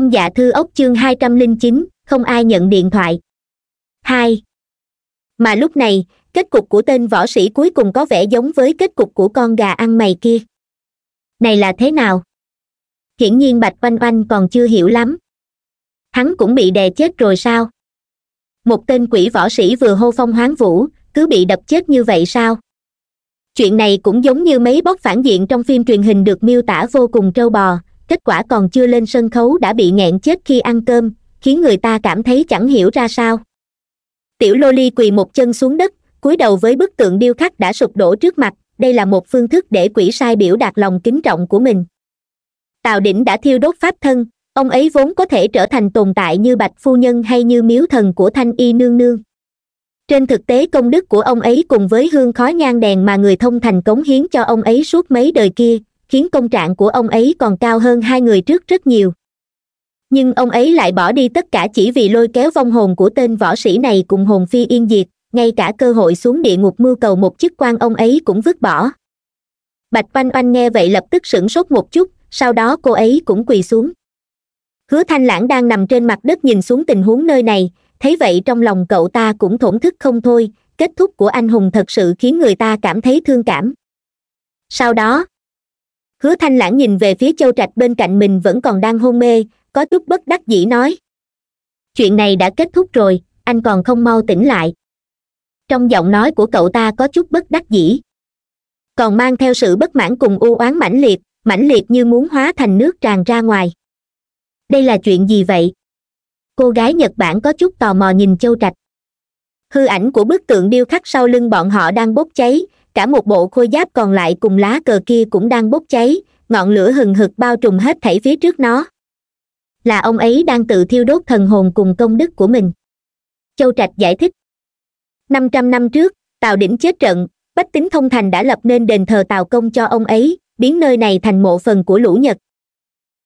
thăm dạ thư ốc chương hai trăm linh chín không ai nhận điện thoại hai mà lúc này kết cục của tên võ sĩ cuối cùng có vẻ giống với kết cục của con gà ăn mày kia này là thế nào hiển nhiên bạch oanh oanh còn chưa hiểu lắm hắn cũng bị đè chết rồi sao một tên quỷ võ sĩ vừa hô phong hoáng vũ cứ bị đập chết như vậy sao chuyện này cũng giống như mấy bóc phản diện trong phim truyền hình được miêu tả vô cùng trâu bò kết quả còn chưa lên sân khấu đã bị nghẹn chết khi ăn cơm khiến người ta cảm thấy chẳng hiểu ra sao tiểu lô ly quỳ một chân xuống đất cúi đầu với bức tượng điêu khắc đã sụp đổ trước mặt đây là một phương thức để quỷ sai biểu đạt lòng kính trọng của mình tào đỉnh đã thiêu đốt pháp thân ông ấy vốn có thể trở thành tồn tại như bạch phu nhân hay như miếu thần của thanh y nương nương trên thực tế công đức của ông ấy cùng với hương khói nhang đèn mà người thông thành cống hiến cho ông ấy suốt mấy đời kia khiến công trạng của ông ấy còn cao hơn hai người trước rất nhiều nhưng ông ấy lại bỏ đi tất cả chỉ vì lôi kéo vong hồn của tên võ sĩ này cùng hồn phi yên diệt ngay cả cơ hội xuống địa ngục mưu cầu một chức quan ông ấy cũng vứt bỏ bạch oanh oanh nghe vậy lập tức sửng sốt một chút sau đó cô ấy cũng quỳ xuống hứa thanh lãng đang nằm trên mặt đất nhìn xuống tình huống nơi này thấy vậy trong lòng cậu ta cũng thổn thức không thôi kết thúc của anh hùng thật sự khiến người ta cảm thấy thương cảm sau đó hứa thanh lãng nhìn về phía châu trạch bên cạnh mình vẫn còn đang hôn mê có chút bất đắc dĩ nói chuyện này đã kết thúc rồi anh còn không mau tỉnh lại trong giọng nói của cậu ta có chút bất đắc dĩ còn mang theo sự bất mãn cùng u oán mãnh liệt mãnh liệt như muốn hóa thành nước tràn ra ngoài đây là chuyện gì vậy cô gái nhật bản có chút tò mò nhìn châu trạch hư ảnh của bức tượng điêu khắc sau lưng bọn họ đang bốc cháy cả một bộ khôi giáp còn lại cùng lá cờ kia cũng đang bốc cháy ngọn lửa hừng hực bao trùm hết thảy phía trước nó là ông ấy đang tự thiêu đốt thần hồn cùng công đức của mình châu trạch giải thích năm trăm năm trước tào đỉnh chết trận bách tính thông thành đã lập nên đền thờ tào công cho ông ấy biến nơi này thành mộ phần của lũ nhật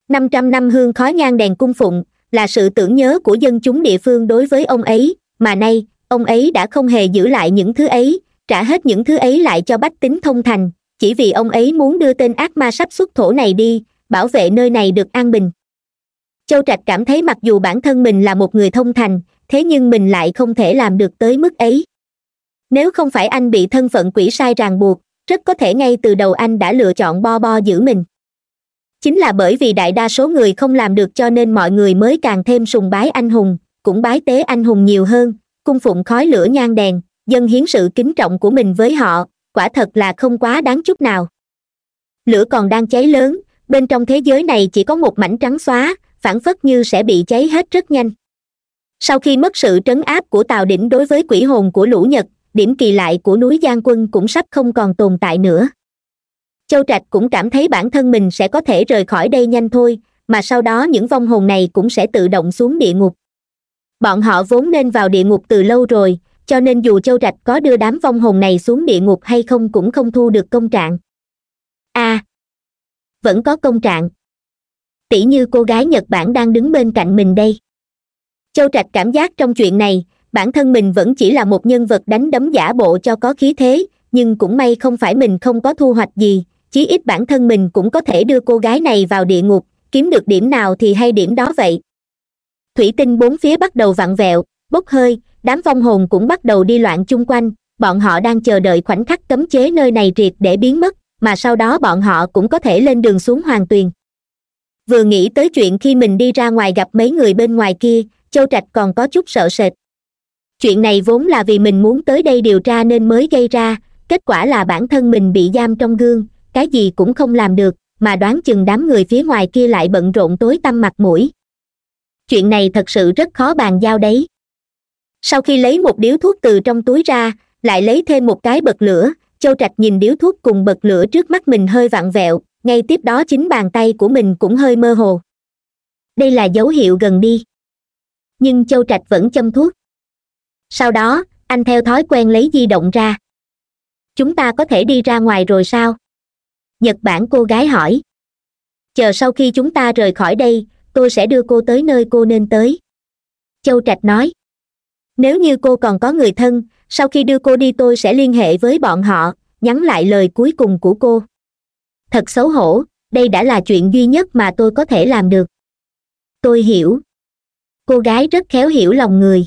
năm trăm năm hương khói nhang đèn cung phụng là sự tưởng nhớ của dân chúng địa phương đối với ông ấy mà nay ông ấy đã không hề giữ lại những thứ ấy trả hết những thứ ấy lại cho bách tính thông thành chỉ vì ông ấy muốn đưa tên ác ma sắp xuất thổ này đi bảo vệ nơi này được an bình châu trạch cảm thấy mặc dù bản thân mình là một người thông thành thế nhưng mình lại không thể làm được tới mức ấy nếu không phải anh bị thân phận quỷ sai ràng buộc rất có thể ngay từ đầu anh đã lựa chọn bo bo giữ mình chính là bởi vì đại đa số người không làm được cho nên mọi người mới càng thêm sùng bái anh hùng cũng bái tế anh hùng nhiều hơn cung phụng khói lửa nhang đèn dân hiến sự kính trọng của mình với họ quả thật là không quá đáng chút nào lửa còn đang cháy lớn bên trong thế giới này chỉ có một mảnh trắng xóa phản phất như sẽ bị cháy hết rất nhanh sau khi mất sự trấn áp của tào đỉnh đối với quỷ hồn của lũ nhật điểm kỳ lại của núi giang quân cũng sắp không còn tồn tại nữa châu trạch cũng cảm thấy bản thân mình sẽ có thể rời khỏi đây nhanh thôi mà sau đó những vong hồn này cũng sẽ tự động xuống địa ngục bọn họ vốn nên vào địa ngục từ lâu rồi cho nên dù châu rạch có đưa đám vong hồn này xuống địa ngục hay không cũng không thu được công trạng a à, vẫn có công trạng tỷ như cô gái nhật bản đang đứng bên cạnh mình đây châu trạch cảm giác trong chuyện này bản thân mình vẫn chỉ là một nhân vật đánh đấm giả bộ cho có khí thế nhưng cũng may không phải mình không có thu hoạch gì chí ít bản thân mình cũng có thể đưa cô gái này vào địa ngục kiếm được điểm nào thì hay điểm đó vậy thủy tinh bốn phía bắt đầu vặn vẹo bốc hơi đám vong hồn cũng bắt đầu đi loạn chung quanh bọn họ đang chờ đợi khoảnh khắc cấm chế nơi này triệt để biến mất mà sau đó bọn họ cũng có thể lên đường xuống hoàng tuyền vừa nghĩ tới chuyện khi mình đi ra ngoài gặp mấy người bên ngoài kia châu trạch còn có chút sợ sệt chuyện này vốn là vì mình muốn tới đây điều tra nên mới gây ra kết quả là bản thân mình bị giam trong gương cái gì cũng không làm được mà đoán chừng đám người phía ngoài kia lại bận rộn tối tăm mặt mũi chuyện này thật sự rất khó bàn giao đấy sau khi lấy một điếu thuốc từ trong túi ra lại lấy thêm một cái bật lửa châu trạch nhìn điếu thuốc cùng bật lửa trước mắt mình hơi vặn vẹo ngay tiếp đó chính bàn tay của mình cũng hơi mơ hồ đây là dấu hiệu gần đi nhưng châu trạch vẫn châm thuốc sau đó anh theo thói quen lấy di động ra chúng ta có thể đi ra ngoài rồi sao nhật bản cô gái hỏi chờ sau khi chúng ta rời khỏi đây tôi sẽ đưa cô tới nơi cô nên tới châu trạch nói nếu như cô còn có người thân sau khi đưa cô đi tôi sẽ liên hệ với bọn họ nhắn lại lời cuối cùng của cô thật xấu hổ đây đã là chuyện duy nhất mà tôi có thể làm được tôi hiểu cô gái rất khéo hiểu lòng người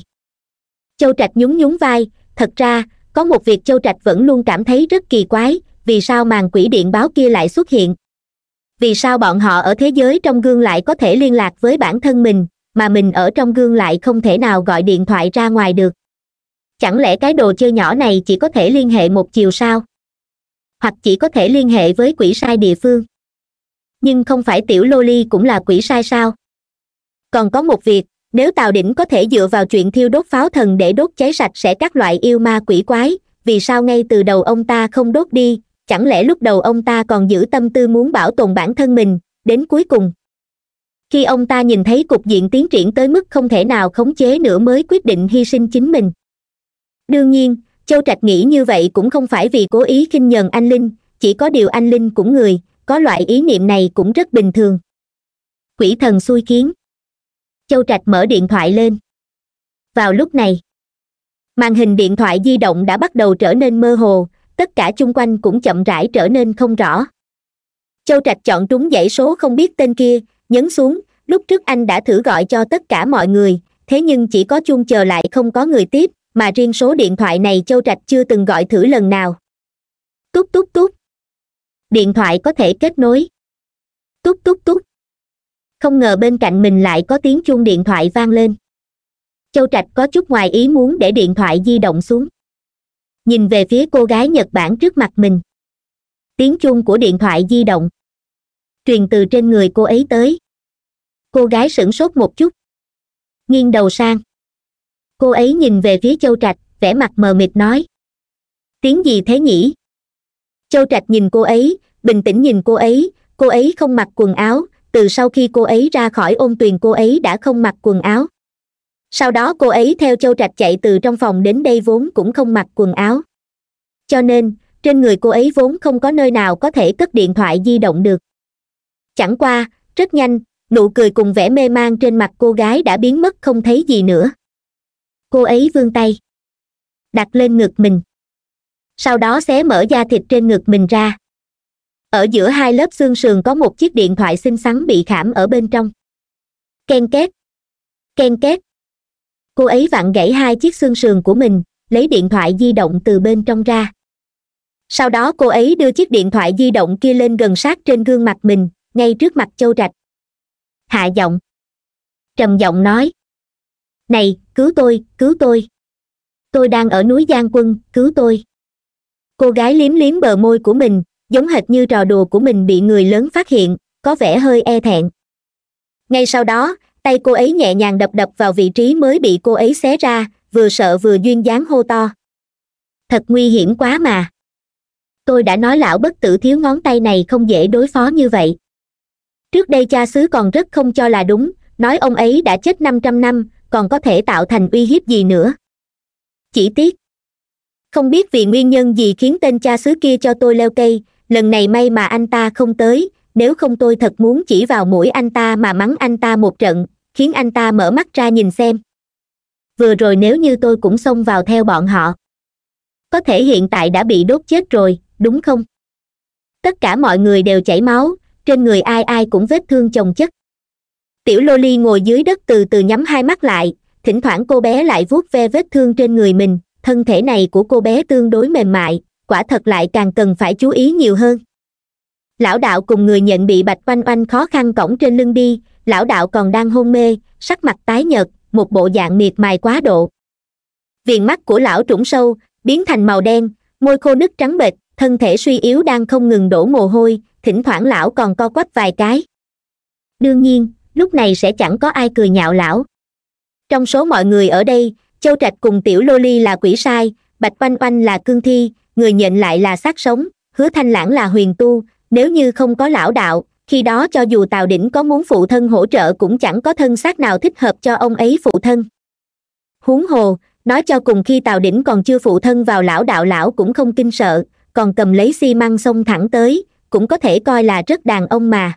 châu trạch nhún nhún vai thật ra có một việc châu trạch vẫn luôn cảm thấy rất kỳ quái vì sao màn quỷ điện báo kia lại xuất hiện vì sao bọn họ ở thế giới trong gương lại có thể liên lạc với bản thân mình mà mình ở trong gương lại không thể nào gọi điện thoại ra ngoài được chẳng lẽ cái đồ chơi nhỏ này chỉ có thể liên hệ một chiều sao hoặc chỉ có thể liên hệ với quỷ sai địa phương nhưng không phải tiểu loli cũng là quỷ sai sao còn có một việc nếu tào đỉnh có thể dựa vào chuyện thiêu đốt pháo thần để đốt cháy sạch sẽ các loại yêu ma quỷ quái vì sao ngay từ đầu ông ta không đốt đi chẳng lẽ lúc đầu ông ta còn giữ tâm tư muốn bảo tồn bản thân mình đến cuối cùng khi ông ta nhìn thấy cục diện tiến triển tới mức không thể nào khống chế nữa mới quyết định hy sinh chính mình đương nhiên châu trạch nghĩ như vậy cũng không phải vì cố ý khinh nhờn anh linh chỉ có điều anh linh cũng người có loại ý niệm này cũng rất bình thường quỷ thần xui kiến châu trạch mở điện thoại lên vào lúc này màn hình điện thoại di động đã bắt đầu trở nên mơ hồ tất cả chung quanh cũng chậm rãi trở nên không rõ châu trạch chọn trúng dãy số không biết tên kia nhấn xuống lúc trước anh đã thử gọi cho tất cả mọi người thế nhưng chỉ có chung chờ lại không có người tiếp mà riêng số điện thoại này châu trạch chưa từng gọi thử lần nào tút tút tút điện thoại có thể kết nối tút tút tút không ngờ bên cạnh mình lại có tiếng chuông điện thoại vang lên châu trạch có chút ngoài ý muốn để điện thoại di động xuống nhìn về phía cô gái nhật bản trước mặt mình tiếng chuông của điện thoại di động truyền từ trên người cô ấy tới cô gái sửng sốt một chút nghiêng đầu sang cô ấy nhìn về phía châu trạch vẻ mặt mờ mịt nói tiếng gì thế nhỉ châu trạch nhìn cô ấy bình tĩnh nhìn cô ấy cô ấy không mặc quần áo từ sau khi cô ấy ra khỏi ôn tuyền cô ấy đã không mặc quần áo sau đó cô ấy theo châu trạch chạy từ trong phòng đến đây vốn cũng không mặc quần áo cho nên trên người cô ấy vốn không có nơi nào có thể cất điện thoại di động được chẳng qua rất nhanh nụ cười cùng vẻ mê man trên mặt cô gái đã biến mất không thấy gì nữa cô ấy vươn tay đặt lên ngực mình sau đó xé mở da thịt trên ngực mình ra ở giữa hai lớp xương sườn có một chiếc điện thoại xinh xắn bị khảm ở bên trong ken két ken két cô ấy vặn gãy hai chiếc xương sườn của mình lấy điện thoại di động từ bên trong ra sau đó cô ấy đưa chiếc điện thoại di động kia lên gần sát trên gương mặt mình ngay trước mặt châu trạch hạ giọng trầm giọng nói này cứu tôi cứu tôi tôi đang ở núi giang quân cứu tôi cô gái liếm liếm bờ môi của mình giống hệt như trò đùa của mình bị người lớn phát hiện có vẻ hơi e thẹn ngay sau đó tay cô ấy nhẹ nhàng đập đập vào vị trí mới bị cô ấy xé ra vừa sợ vừa duyên dáng hô to thật nguy hiểm quá mà tôi đã nói lão bất tử thiếu ngón tay này không dễ đối phó như vậy trước đây cha xứ còn rất không cho là đúng nói ông ấy đã chết năm trăm năm còn có thể tạo thành uy hiếp gì nữa chỉ tiếc không biết vì nguyên nhân gì khiến tên cha xứ kia cho tôi leo cây lần này may mà anh ta không tới nếu không tôi thật muốn chỉ vào mũi anh ta mà mắng anh ta một trận khiến anh ta mở mắt ra nhìn xem vừa rồi nếu như tôi cũng xông vào theo bọn họ có thể hiện tại đã bị đốt chết rồi đúng không tất cả mọi người đều chảy máu trên người ai ai cũng vết thương chồng chất tiểu Loli ngồi dưới đất từ từ nhắm hai mắt lại thỉnh thoảng cô bé lại vuốt ve vết thương trên người mình thân thể này của cô bé tương đối mềm mại quả thật lại càng cần phải chú ý nhiều hơn lão đạo cùng người nhận bị bạch oanh oanh khó khăn cổng trên lưng đi lão đạo còn đang hôn mê sắc mặt tái nhợt một bộ dạng miệt mài quá độ viền mắt của lão trũng sâu biến thành màu đen môi khô nứt trắng bệch thân thể suy yếu đang không ngừng đổ mồ hôi thỉnh thoảng lão còn co quắp vài cái đương nhiên lúc này sẽ chẳng có ai cười nhạo lão trong số mọi người ở đây châu trạch cùng tiểu lô ly là quỷ sai bạch oanh oanh là cương thi người nhận lại là xác sống hứa thanh lãng là huyền tu nếu như không có lão đạo khi đó cho dù tào đỉnh có muốn phụ thân hỗ trợ cũng chẳng có thân xác nào thích hợp cho ông ấy phụ thân huống hồ nói cho cùng khi tào đỉnh còn chưa phụ thân vào lão đạo lão cũng không kinh sợ còn cầm lấy xi măng xông thẳng tới cũng có thể coi là rất đàn ông mà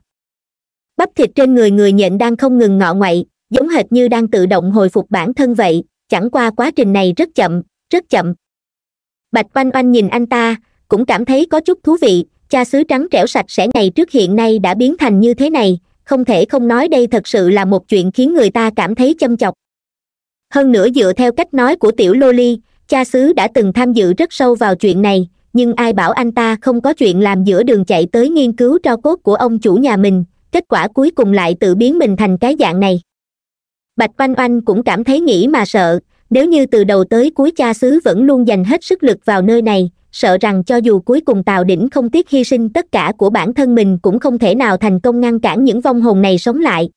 bắp thịt trên người người nhện đang không ngừng ngọ ngoậy giống hệt như đang tự động hồi phục bản thân vậy chẳng qua quá trình này rất chậm rất chậm bạch oanh oanh nhìn anh ta cũng cảm thấy có chút thú vị cha xứ trắng trẻo sạch sẽ này trước hiện nay đã biến thành như thế này không thể không nói đây thật sự là một chuyện khiến người ta cảm thấy châm chọc hơn nữa dựa theo cách nói của tiểu loli cha xứ đã từng tham dự rất sâu vào chuyện này nhưng ai bảo anh ta không có chuyện làm giữa đường chạy tới nghiên cứu tro cốt của ông chủ nhà mình kết quả cuối cùng lại tự biến mình thành cái dạng này bạch oanh oanh cũng cảm thấy nghĩ mà sợ nếu như từ đầu tới cuối cha xứ vẫn luôn dành hết sức lực vào nơi này sợ rằng cho dù cuối cùng tào đỉnh không tiếc hy sinh tất cả của bản thân mình cũng không thể nào thành công ngăn cản những vong hồn này sống lại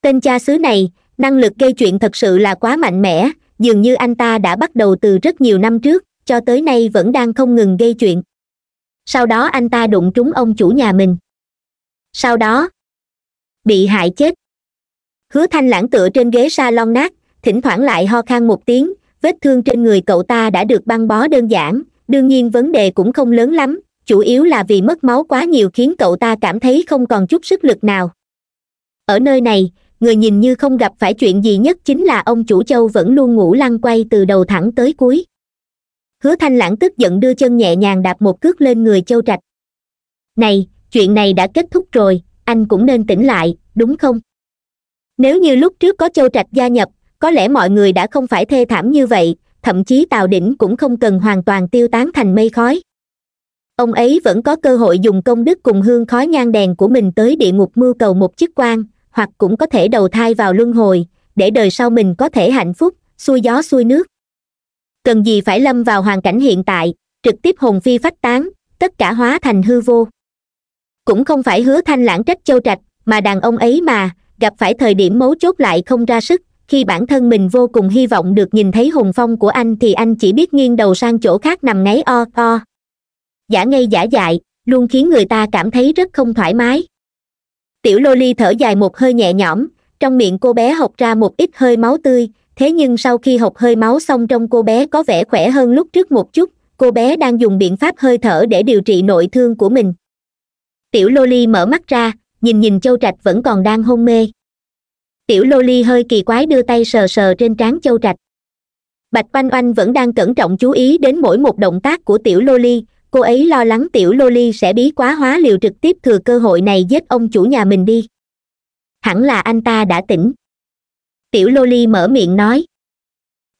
tên cha xứ này năng lực gây chuyện thật sự là quá mạnh mẽ dường như anh ta đã bắt đầu từ rất nhiều năm trước cho tới nay vẫn đang không ngừng gây chuyện sau đó anh ta đụng trúng ông chủ nhà mình sau đó bị hại chết hứa thanh lãng tựa trên ghế salon nát thỉnh thoảng lại ho khan một tiếng vết thương trên người cậu ta đã được băng bó đơn giản đương nhiên vấn đề cũng không lớn lắm chủ yếu là vì mất máu quá nhiều khiến cậu ta cảm thấy không còn chút sức lực nào ở nơi này người nhìn như không gặp phải chuyện gì nhất chính là ông chủ châu vẫn luôn ngủ lăn quay từ đầu thẳng tới cuối hứa thanh lãng tức giận đưa chân nhẹ nhàng đạp một cước lên người châu trạch này chuyện này đã kết thúc rồi anh cũng nên tỉnh lại đúng không nếu như lúc trước có châu trạch gia nhập có lẽ mọi người đã không phải thê thảm như vậy thậm chí tào đỉnh cũng không cần hoàn toàn tiêu tán thành mây khói ông ấy vẫn có cơ hội dùng công đức cùng hương khói nhang đèn của mình tới địa ngục mưu cầu một chức quan hoặc cũng có thể đầu thai vào luân hồi để đời sau mình có thể hạnh phúc xuôi gió xuôi nước cần gì phải lâm vào hoàn cảnh hiện tại trực tiếp hồn phi phách tán tất cả hóa thành hư vô cũng không phải hứa thanh lãng trách châu trạch mà đàn ông ấy mà gặp phải thời điểm mấu chốt lại không ra sức khi bản thân mình vô cùng hy vọng được nhìn thấy hùng phong của anh thì anh chỉ biết nghiêng đầu sang chỗ khác nằm ngáy o o giả ngây giả dại luôn khiến người ta cảm thấy rất không thoải mái tiểu loli thở dài một hơi nhẹ nhõm trong miệng cô bé học ra một ít hơi máu tươi thế nhưng sau khi học hơi máu xong trong cô bé có vẻ khỏe hơn lúc trước một chút cô bé đang dùng biện pháp hơi thở để điều trị nội thương của mình tiểu loli mở mắt ra nhìn nhìn châu trạch vẫn còn đang hôn mê tiểu loli hơi kỳ quái đưa tay sờ sờ trên trán châu trạch bạch oanh oanh vẫn đang cẩn trọng chú ý đến mỗi một động tác của tiểu loli cô ấy lo lắng tiểu loli sẽ bí quá hóa liều trực tiếp thừa cơ hội này giết ông chủ nhà mình đi hẳn là anh ta đã tỉnh tiểu loli mở miệng nói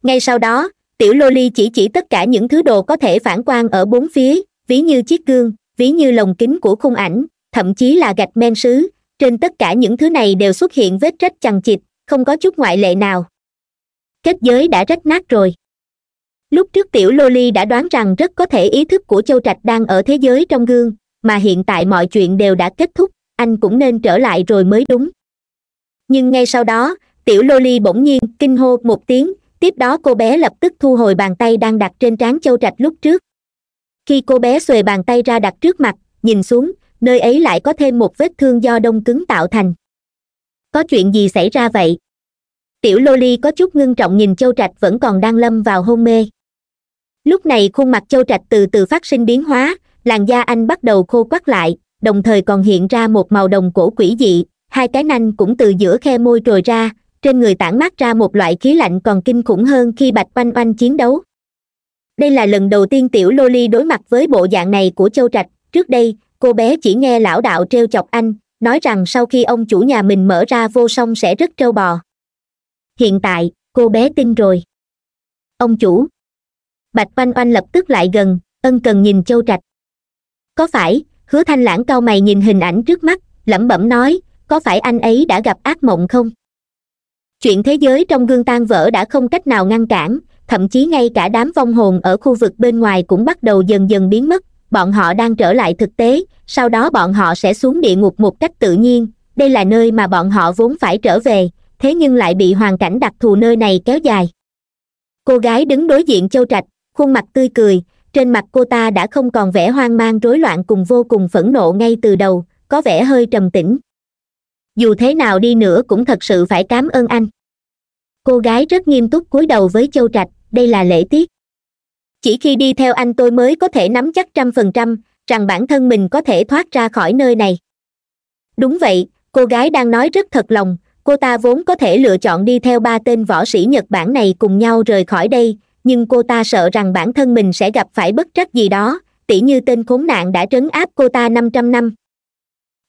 ngay sau đó tiểu loli chỉ chỉ tất cả những thứ đồ có thể phản quang ở bốn phía ví như chiếc gương ví như lồng kính của khung ảnh thậm chí là gạch men sứ trên tất cả những thứ này đều xuất hiện vết rách chằng chịt không có chút ngoại lệ nào kết giới đã rách nát rồi lúc trước tiểu loli đã đoán rằng rất có thể ý thức của châu trạch đang ở thế giới trong gương mà hiện tại mọi chuyện đều đã kết thúc anh cũng nên trở lại rồi mới đúng nhưng ngay sau đó tiểu loli bỗng nhiên kinh hô một tiếng tiếp đó cô bé lập tức thu hồi bàn tay đang đặt trên trán châu trạch lúc trước khi cô bé xuề bàn tay ra đặt trước mặt nhìn xuống nơi ấy lại có thêm một vết thương do đông cứng tạo thành có chuyện gì xảy ra vậy tiểu loli có chút ngưng trọng nhìn châu trạch vẫn còn đang lâm vào hôn mê lúc này khuôn mặt châu trạch từ từ phát sinh biến hóa làn da anh bắt đầu khô quắt lại đồng thời còn hiện ra một màu đồng cổ quỷ dị hai cái nanh cũng từ giữa khe môi trồi ra trên người tản mát ra một loại khí lạnh còn kinh khủng hơn khi bạch oanh oanh chiến đấu đây là lần đầu tiên tiểu loli đối mặt với bộ dạng này của châu trạch trước đây cô bé chỉ nghe lão đạo treo chọc anh nói rằng sau khi ông chủ nhà mình mở ra vô song sẽ rất trâu bò hiện tại cô bé tin rồi ông chủ bạch oanh oanh lập tức lại gần ân cần nhìn châu trạch có phải hứa thanh lãng cao mày nhìn hình ảnh trước mắt lẩm bẩm nói có phải anh ấy đã gặp ác mộng không chuyện thế giới trong gương tan vỡ đã không cách nào ngăn cản thậm chí ngay cả đám vong hồn ở khu vực bên ngoài cũng bắt đầu dần dần biến mất bọn họ đang trở lại thực tế sau đó bọn họ sẽ xuống địa ngục một cách tự nhiên đây là nơi mà bọn họ vốn phải trở về thế nhưng lại bị hoàn cảnh đặc thù nơi này kéo dài cô gái đứng đối diện châu trạch khuôn mặt tươi cười trên mặt cô ta đã không còn vẻ hoang mang rối loạn cùng vô cùng phẫn nộ ngay từ đầu có vẻ hơi trầm tĩnh dù thế nào đi nữa cũng thật sự phải cảm ơn anh cô gái rất nghiêm túc cúi đầu với châu trạch đây là lễ tiết chỉ khi đi theo anh tôi mới có thể nắm chắc trăm phần trăm rằng bản thân mình có thể thoát ra khỏi nơi này đúng vậy cô gái đang nói rất thật lòng cô ta vốn có thể lựa chọn đi theo ba tên võ sĩ nhật bản này cùng nhau rời khỏi đây nhưng cô ta sợ rằng bản thân mình sẽ gặp phải bất trắc gì đó tỉ như tên khốn nạn đã trấn áp cô ta năm trăm năm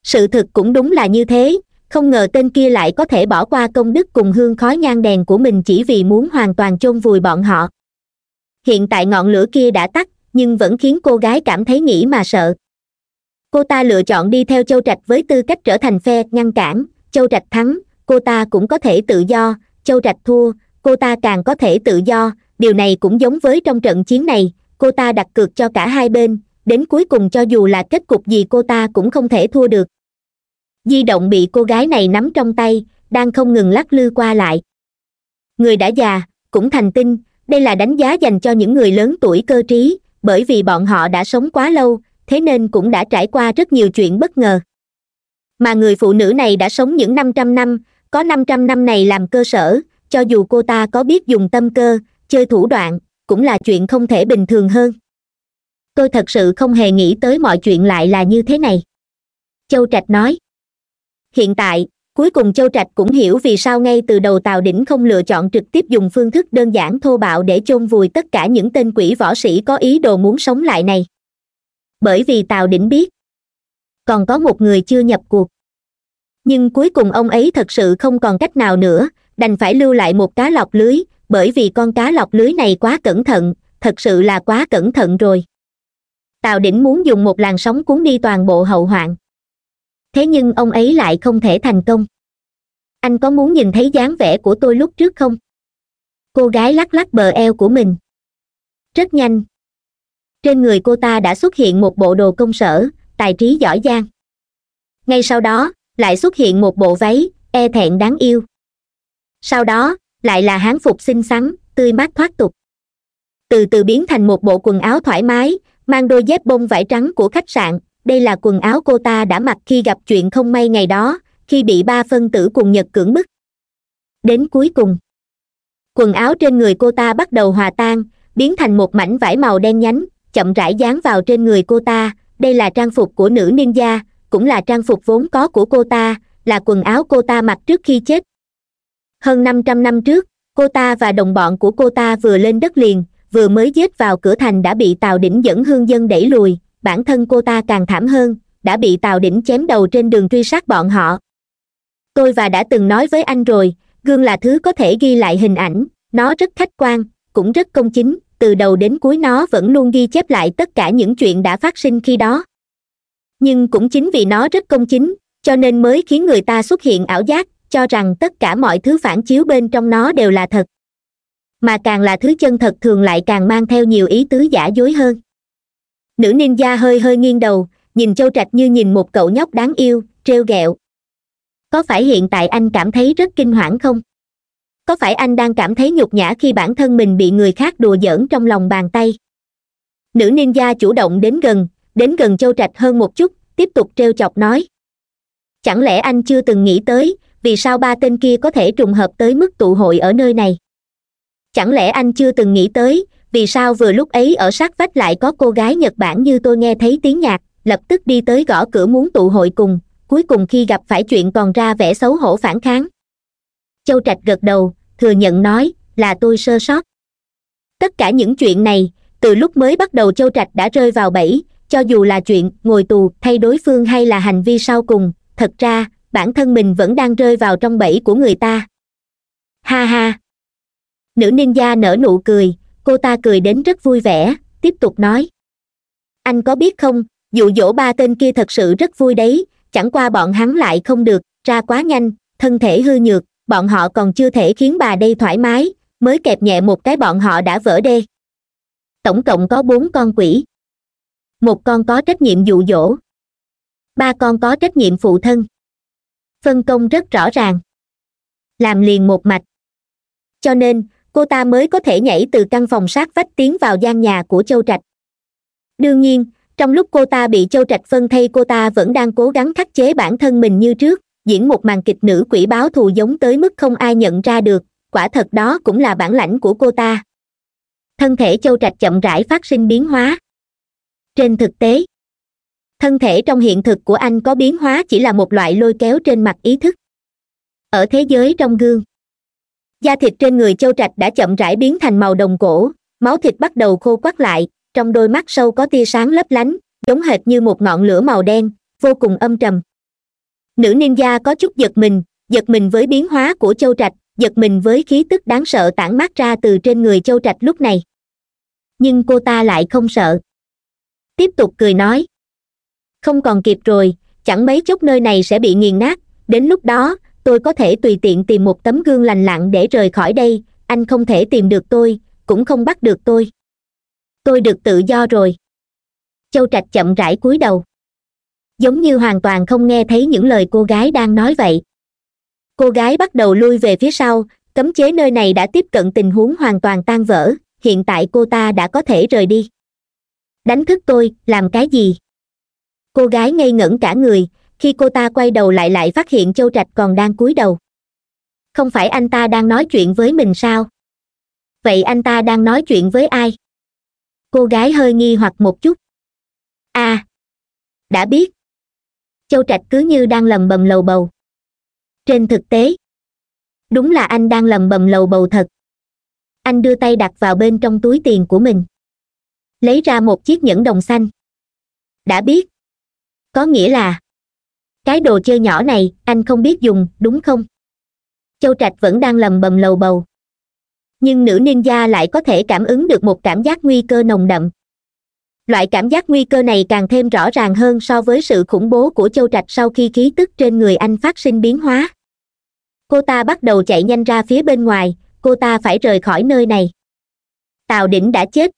sự thực cũng đúng là như thế không ngờ tên kia lại có thể bỏ qua công đức cùng hương khói nhang đèn của mình chỉ vì muốn hoàn toàn chôn vùi bọn họ hiện tại ngọn lửa kia đã tắt nhưng vẫn khiến cô gái cảm thấy nghĩ mà sợ cô ta lựa chọn đi theo châu trạch với tư cách trở thành phe ngăn cản châu trạch thắng cô ta cũng có thể tự do châu trạch thua cô ta càng có thể tự do điều này cũng giống với trong trận chiến này cô ta đặt cược cho cả hai bên đến cuối cùng cho dù là kết cục gì cô ta cũng không thể thua được di động bị cô gái này nắm trong tay đang không ngừng lắc lư qua lại người đã già cũng thành tinh đây là đánh giá dành cho những người lớn tuổi cơ trí bởi vì bọn họ đã sống quá lâu thế nên cũng đã trải qua rất nhiều chuyện bất ngờ mà người phụ nữ này đã sống những năm trăm năm có năm trăm năm này làm cơ sở cho dù cô ta có biết dùng tâm cơ chơi thủ đoạn cũng là chuyện không thể bình thường hơn tôi thật sự không hề nghĩ tới mọi chuyện lại là như thế này châu trạch nói hiện tại cuối cùng châu trạch cũng hiểu vì sao ngay từ đầu tào đỉnh không lựa chọn trực tiếp dùng phương thức đơn giản thô bạo để chôn vùi tất cả những tên quỷ võ sĩ có ý đồ muốn sống lại này bởi vì tào đỉnh biết còn có một người chưa nhập cuộc nhưng cuối cùng ông ấy thật sự không còn cách nào nữa đành phải lưu lại một cá lọc lưới bởi vì con cá lọc lưới này quá cẩn thận thật sự là quá cẩn thận rồi tào đỉnh muốn dùng một làn sóng cuốn đi toàn bộ hậu hoạn thế nhưng ông ấy lại không thể thành công anh có muốn nhìn thấy dáng vẻ của tôi lúc trước không cô gái lắc lắc bờ eo của mình rất nhanh trên người cô ta đã xuất hiện một bộ đồ công sở tài trí giỏi giang ngay sau đó lại xuất hiện một bộ váy e thẹn đáng yêu sau đó lại là hán phục xinh xắn tươi mát thoát tục từ từ biến thành một bộ quần áo thoải mái mang đôi dép bông vải trắng của khách sạn đây là quần áo cô ta đã mặc khi gặp chuyện không may ngày đó khi bị ba phân tử cùng nhật cưỡng bức đến cuối cùng quần áo trên người cô ta bắt đầu hòa tan biến thành một mảnh vải màu đen nhánh chậm rãi dán vào trên người cô ta đây là trang phục của nữ ninja cũng là trang phục vốn có của cô ta là quần áo cô ta mặc trước khi chết hơn năm trăm năm trước cô ta và đồng bọn của cô ta vừa lên đất liền vừa mới dết vào cửa thành đã bị tàu đỉnh dẫn hương dân đẩy lùi bản thân cô ta càng thảm hơn đã bị tàu đỉnh chém đầu trên đường truy sát bọn họ tôi và đã từng nói với anh rồi gương là thứ có thể ghi lại hình ảnh nó rất khách quan cũng rất công chính từ đầu đến cuối nó vẫn luôn ghi chép lại tất cả những chuyện đã phát sinh khi đó nhưng cũng chính vì nó rất công chính cho nên mới khiến người ta xuất hiện ảo giác cho rằng tất cả mọi thứ phản chiếu bên trong nó đều là thật mà càng là thứ chân thật thường lại càng mang theo nhiều ý tứ giả dối hơn nữ ninja hơi hơi nghiêng đầu nhìn châu trạch như nhìn một cậu nhóc đáng yêu trêu ghẹo có phải hiện tại anh cảm thấy rất kinh hoảng không có phải anh đang cảm thấy nhục nhã khi bản thân mình bị người khác đùa giỡn trong lòng bàn tay nữ ninja chủ động đến gần đến gần châu trạch hơn một chút tiếp tục t chọc nói chẳng lẽ anh chưa từng nghĩ tới vì sao ba tên kia có thể trùng hợp tới mức tụ hội ở nơi này chẳng lẽ anh chưa từng nghĩ tới vì sao vừa lúc ấy ở sát vách lại có cô gái nhật bản như tôi nghe thấy tiếng nhạc lập tức đi tới gõ cửa muốn tụ hội cùng cuối cùng khi gặp phải chuyện còn ra vẻ xấu hổ phản kháng châu trạch gật đầu thừa nhận nói là tôi sơ sót tất cả những chuyện này từ lúc mới bắt đầu châu trạch đã rơi vào bẫy cho dù là chuyện ngồi tù thay đối phương hay là hành vi sau cùng thật ra bản thân mình vẫn đang rơi vào trong bẫy của người ta ha ha nữ ninh gia nở nụ cười cô ta cười đến rất vui vẻ tiếp tục nói anh có biết không dụ dỗ ba tên kia thật sự rất vui đấy chẳng qua bọn hắn lại không được ra quá nhanh thân thể hư nhược bọn họ còn chưa thể khiến bà đây thoải mái mới kẹp nhẹ một cái bọn họ đã vỡ đê tổng cộng có bốn con quỷ một con có trách nhiệm dụ dỗ ba con có trách nhiệm phụ thân phân công rất rõ ràng làm liền một mạch cho nên cô ta mới có thể nhảy từ căn phòng sát vách tiến vào gian nhà của châu trạch đương nhiên trong lúc cô ta bị châu trạch phân thay, cô ta vẫn đang cố gắng khắc chế bản thân mình như trước diễn một màn kịch nữ quỷ báo thù giống tới mức không ai nhận ra được quả thật đó cũng là bản lãnh của cô ta thân thể châu trạch chậm rãi phát sinh biến hóa trên thực tế thân thể trong hiện thực của anh có biến hóa chỉ là một loại lôi kéo trên mặt ý thức ở thế giới trong gương da thịt trên người châu trạch đã chậm rãi biến thành màu đồng cổ máu thịt bắt đầu khô quắt lại trong đôi mắt sâu có tia sáng lấp lánh giống hệt như một ngọn lửa màu đen vô cùng âm trầm nữ ninja có chút giật mình giật mình với biến hóa của châu trạch giật mình với khí tức đáng sợ tản mát ra từ trên người châu trạch lúc này nhưng cô ta lại không sợ tiếp tục cười nói không còn kịp rồi chẳng mấy chốc nơi này sẽ bị nghiền nát đến lúc đó tôi có thể tùy tiện tìm một tấm gương lành lặn để rời khỏi đây anh không thể tìm được tôi cũng không bắt được tôi tôi được tự do rồi châu trạch chậm rãi cúi đầu giống như hoàn toàn không nghe thấy những lời cô gái đang nói vậy cô gái bắt đầu lui về phía sau cấm chế nơi này đã tiếp cận tình huống hoàn toàn tan vỡ hiện tại cô ta đã có thể rời đi đánh thức tôi làm cái gì cô gái ngây ngẩn cả người khi cô ta quay đầu lại lại phát hiện châu trạch còn đang cúi đầu không phải anh ta đang nói chuyện với mình sao vậy anh ta đang nói chuyện với ai cô gái hơi nghi hoặc một chút à đã biết châu trạch cứ như đang lầm bầm lầu bầu trên thực tế đúng là anh đang lầm bầm lầu bầu thật anh đưa tay đặt vào bên trong túi tiền của mình lấy ra một chiếc nhẫn đồng xanh đã biết có nghĩa là cái đồ chơi nhỏ này anh không biết dùng đúng không châu trạch vẫn đang lầm bầm lầu bầu nhưng nữ Niên Gia lại có thể cảm ứng được một cảm giác nguy cơ nồng đậm loại cảm giác nguy cơ này càng thêm rõ ràng hơn so với sự khủng bố của châu trạch sau khi khí tức trên người anh phát sinh biến hóa cô ta bắt đầu chạy nhanh ra phía bên ngoài cô ta phải rời khỏi nơi này tào đỉnh đã chết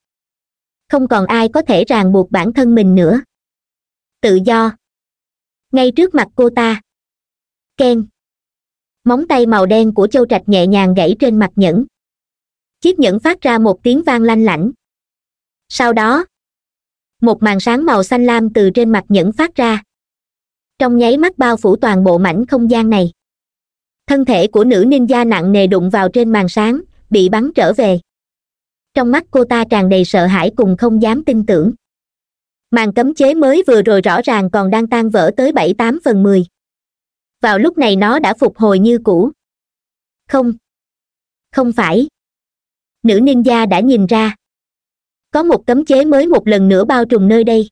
không còn ai có thể ràng buộc bản thân mình nữa tự do ngay trước mặt cô ta keng móng tay màu đen của châu trạch nhẹ nhàng gãy trên mặt nhẫn chiếc nhẫn phát ra một tiếng vang lanh lảnh sau đó một màn sáng màu xanh lam từ trên mặt nhẫn phát ra trong nháy mắt bao phủ toàn bộ mảnh không gian này thân thể của nữ ninja nặng nề đụng vào trên màn sáng bị bắn trở về trong mắt cô ta tràn đầy sợ hãi cùng không dám tin tưởng màn cấm chế mới vừa rồi rõ ràng còn đang tan vỡ tới bảy tám phần mười vào lúc này nó đã phục hồi như cũ không không phải nữ ninja đã nhìn ra có một cấm chế mới một lần nữa bao trùm nơi đây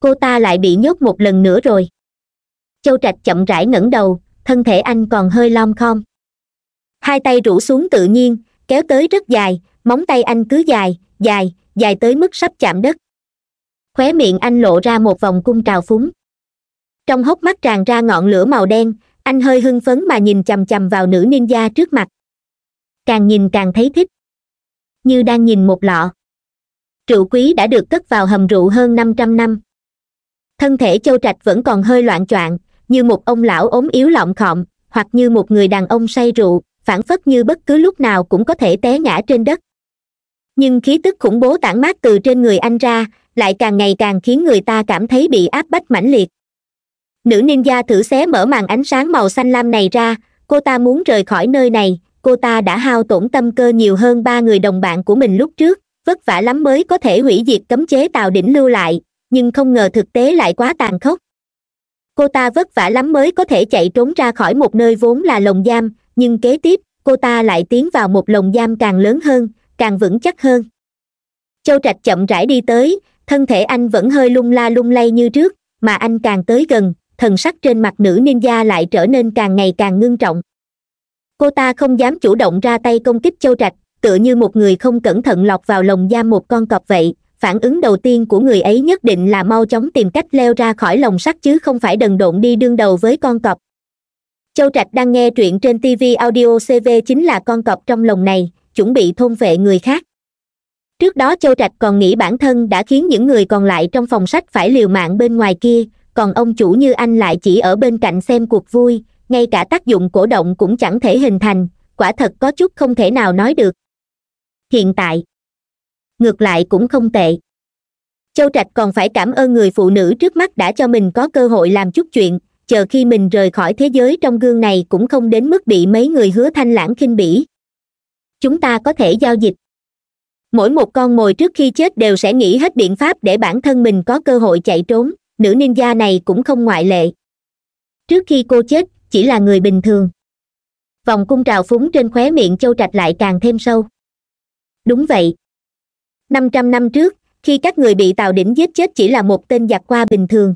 cô ta lại bị nhốt một lần nữa rồi châu trạch chậm rãi ngẩng đầu thân thể anh còn hơi lom khom hai tay rủ xuống tự nhiên kéo tới rất dài móng tay anh cứ dài dài dài tới mức sắp chạm đất khóe miệng anh lộ ra một vòng cung trào phúng trong hốc mắt tràn ra ngọn lửa màu đen anh hơi hưng phấn mà nhìn chằm chằm vào nữ ninja trước mặt càng nhìn càng thấy thích như đang nhìn một lọ rượu quý đã được cất vào hầm rượu hơn năm trăm năm thân thể châu trạch vẫn còn hơi loạn choạng như một ông lão ốm yếu lọng khọm hoặc như một người đàn ông say rượu phản phất như bất cứ lúc nào cũng có thể té ngã trên đất nhưng khí tức khủng bố tản mát từ trên người anh ra lại càng ngày càng khiến người ta cảm thấy bị áp bách mãnh liệt nữ ninja thử xé mở màn ánh sáng màu xanh lam này ra cô ta muốn rời khỏi nơi này cô ta đã hao tổn tâm cơ nhiều hơn ba người đồng bạn của mình lúc trước vất vả lắm mới có thể hủy diệt cấm chế tàu đỉnh lưu lại nhưng không ngờ thực tế lại quá tàn khốc cô ta vất vả lắm mới có thể chạy trốn ra khỏi một nơi vốn là lồng giam nhưng kế tiếp cô ta lại tiến vào một lồng giam càng lớn hơn càng vững chắc hơn châu trạch chậm rãi đi tới thân thể anh vẫn hơi lung la lung lay như trước mà anh càng tới gần thần sắc trên mặt nữ ninja lại trở nên càng ngày càng ngưng trọng cô ta không dám chủ động ra tay công kích châu trạch tựa như một người không cẩn thận lọt vào lồng giam một con cọp vậy phản ứng đầu tiên của người ấy nhất định là mau chóng tìm cách leo ra khỏi lồng sắt chứ không phải đần độn đi đương đầu với con cọp châu trạch đang nghe truyện trên tv audio cv chính là con cọp trong lồng này chuẩn bị thôn vệ người khác trước đó châu trạch còn nghĩ bản thân đã khiến những người còn lại trong phòng sách phải liều mạng bên ngoài kia còn ông chủ như anh lại chỉ ở bên cạnh xem cuộc vui ngay cả tác dụng cổ động cũng chẳng thể hình thành quả thật có chút không thể nào nói được hiện tại ngược lại cũng không tệ châu trạch còn phải cảm ơn người phụ nữ trước mắt đã cho mình có cơ hội làm chút chuyện chờ khi mình rời khỏi thế giới trong gương này cũng không đến mức bị mấy người hứa thanh lãng khinh bỉ chúng ta có thể giao dịch mỗi một con mồi trước khi chết đều sẽ nghĩ hết biện pháp để bản thân mình có cơ hội chạy trốn nữ ninja này cũng không ngoại lệ trước khi cô chết chỉ là người bình thường vòng cung trào phúng trên khóe miệng châu trạch lại càng thêm sâu đúng vậy năm trăm năm trước khi các người bị tào đỉnh giết chết chỉ là một tên giặc qua bình thường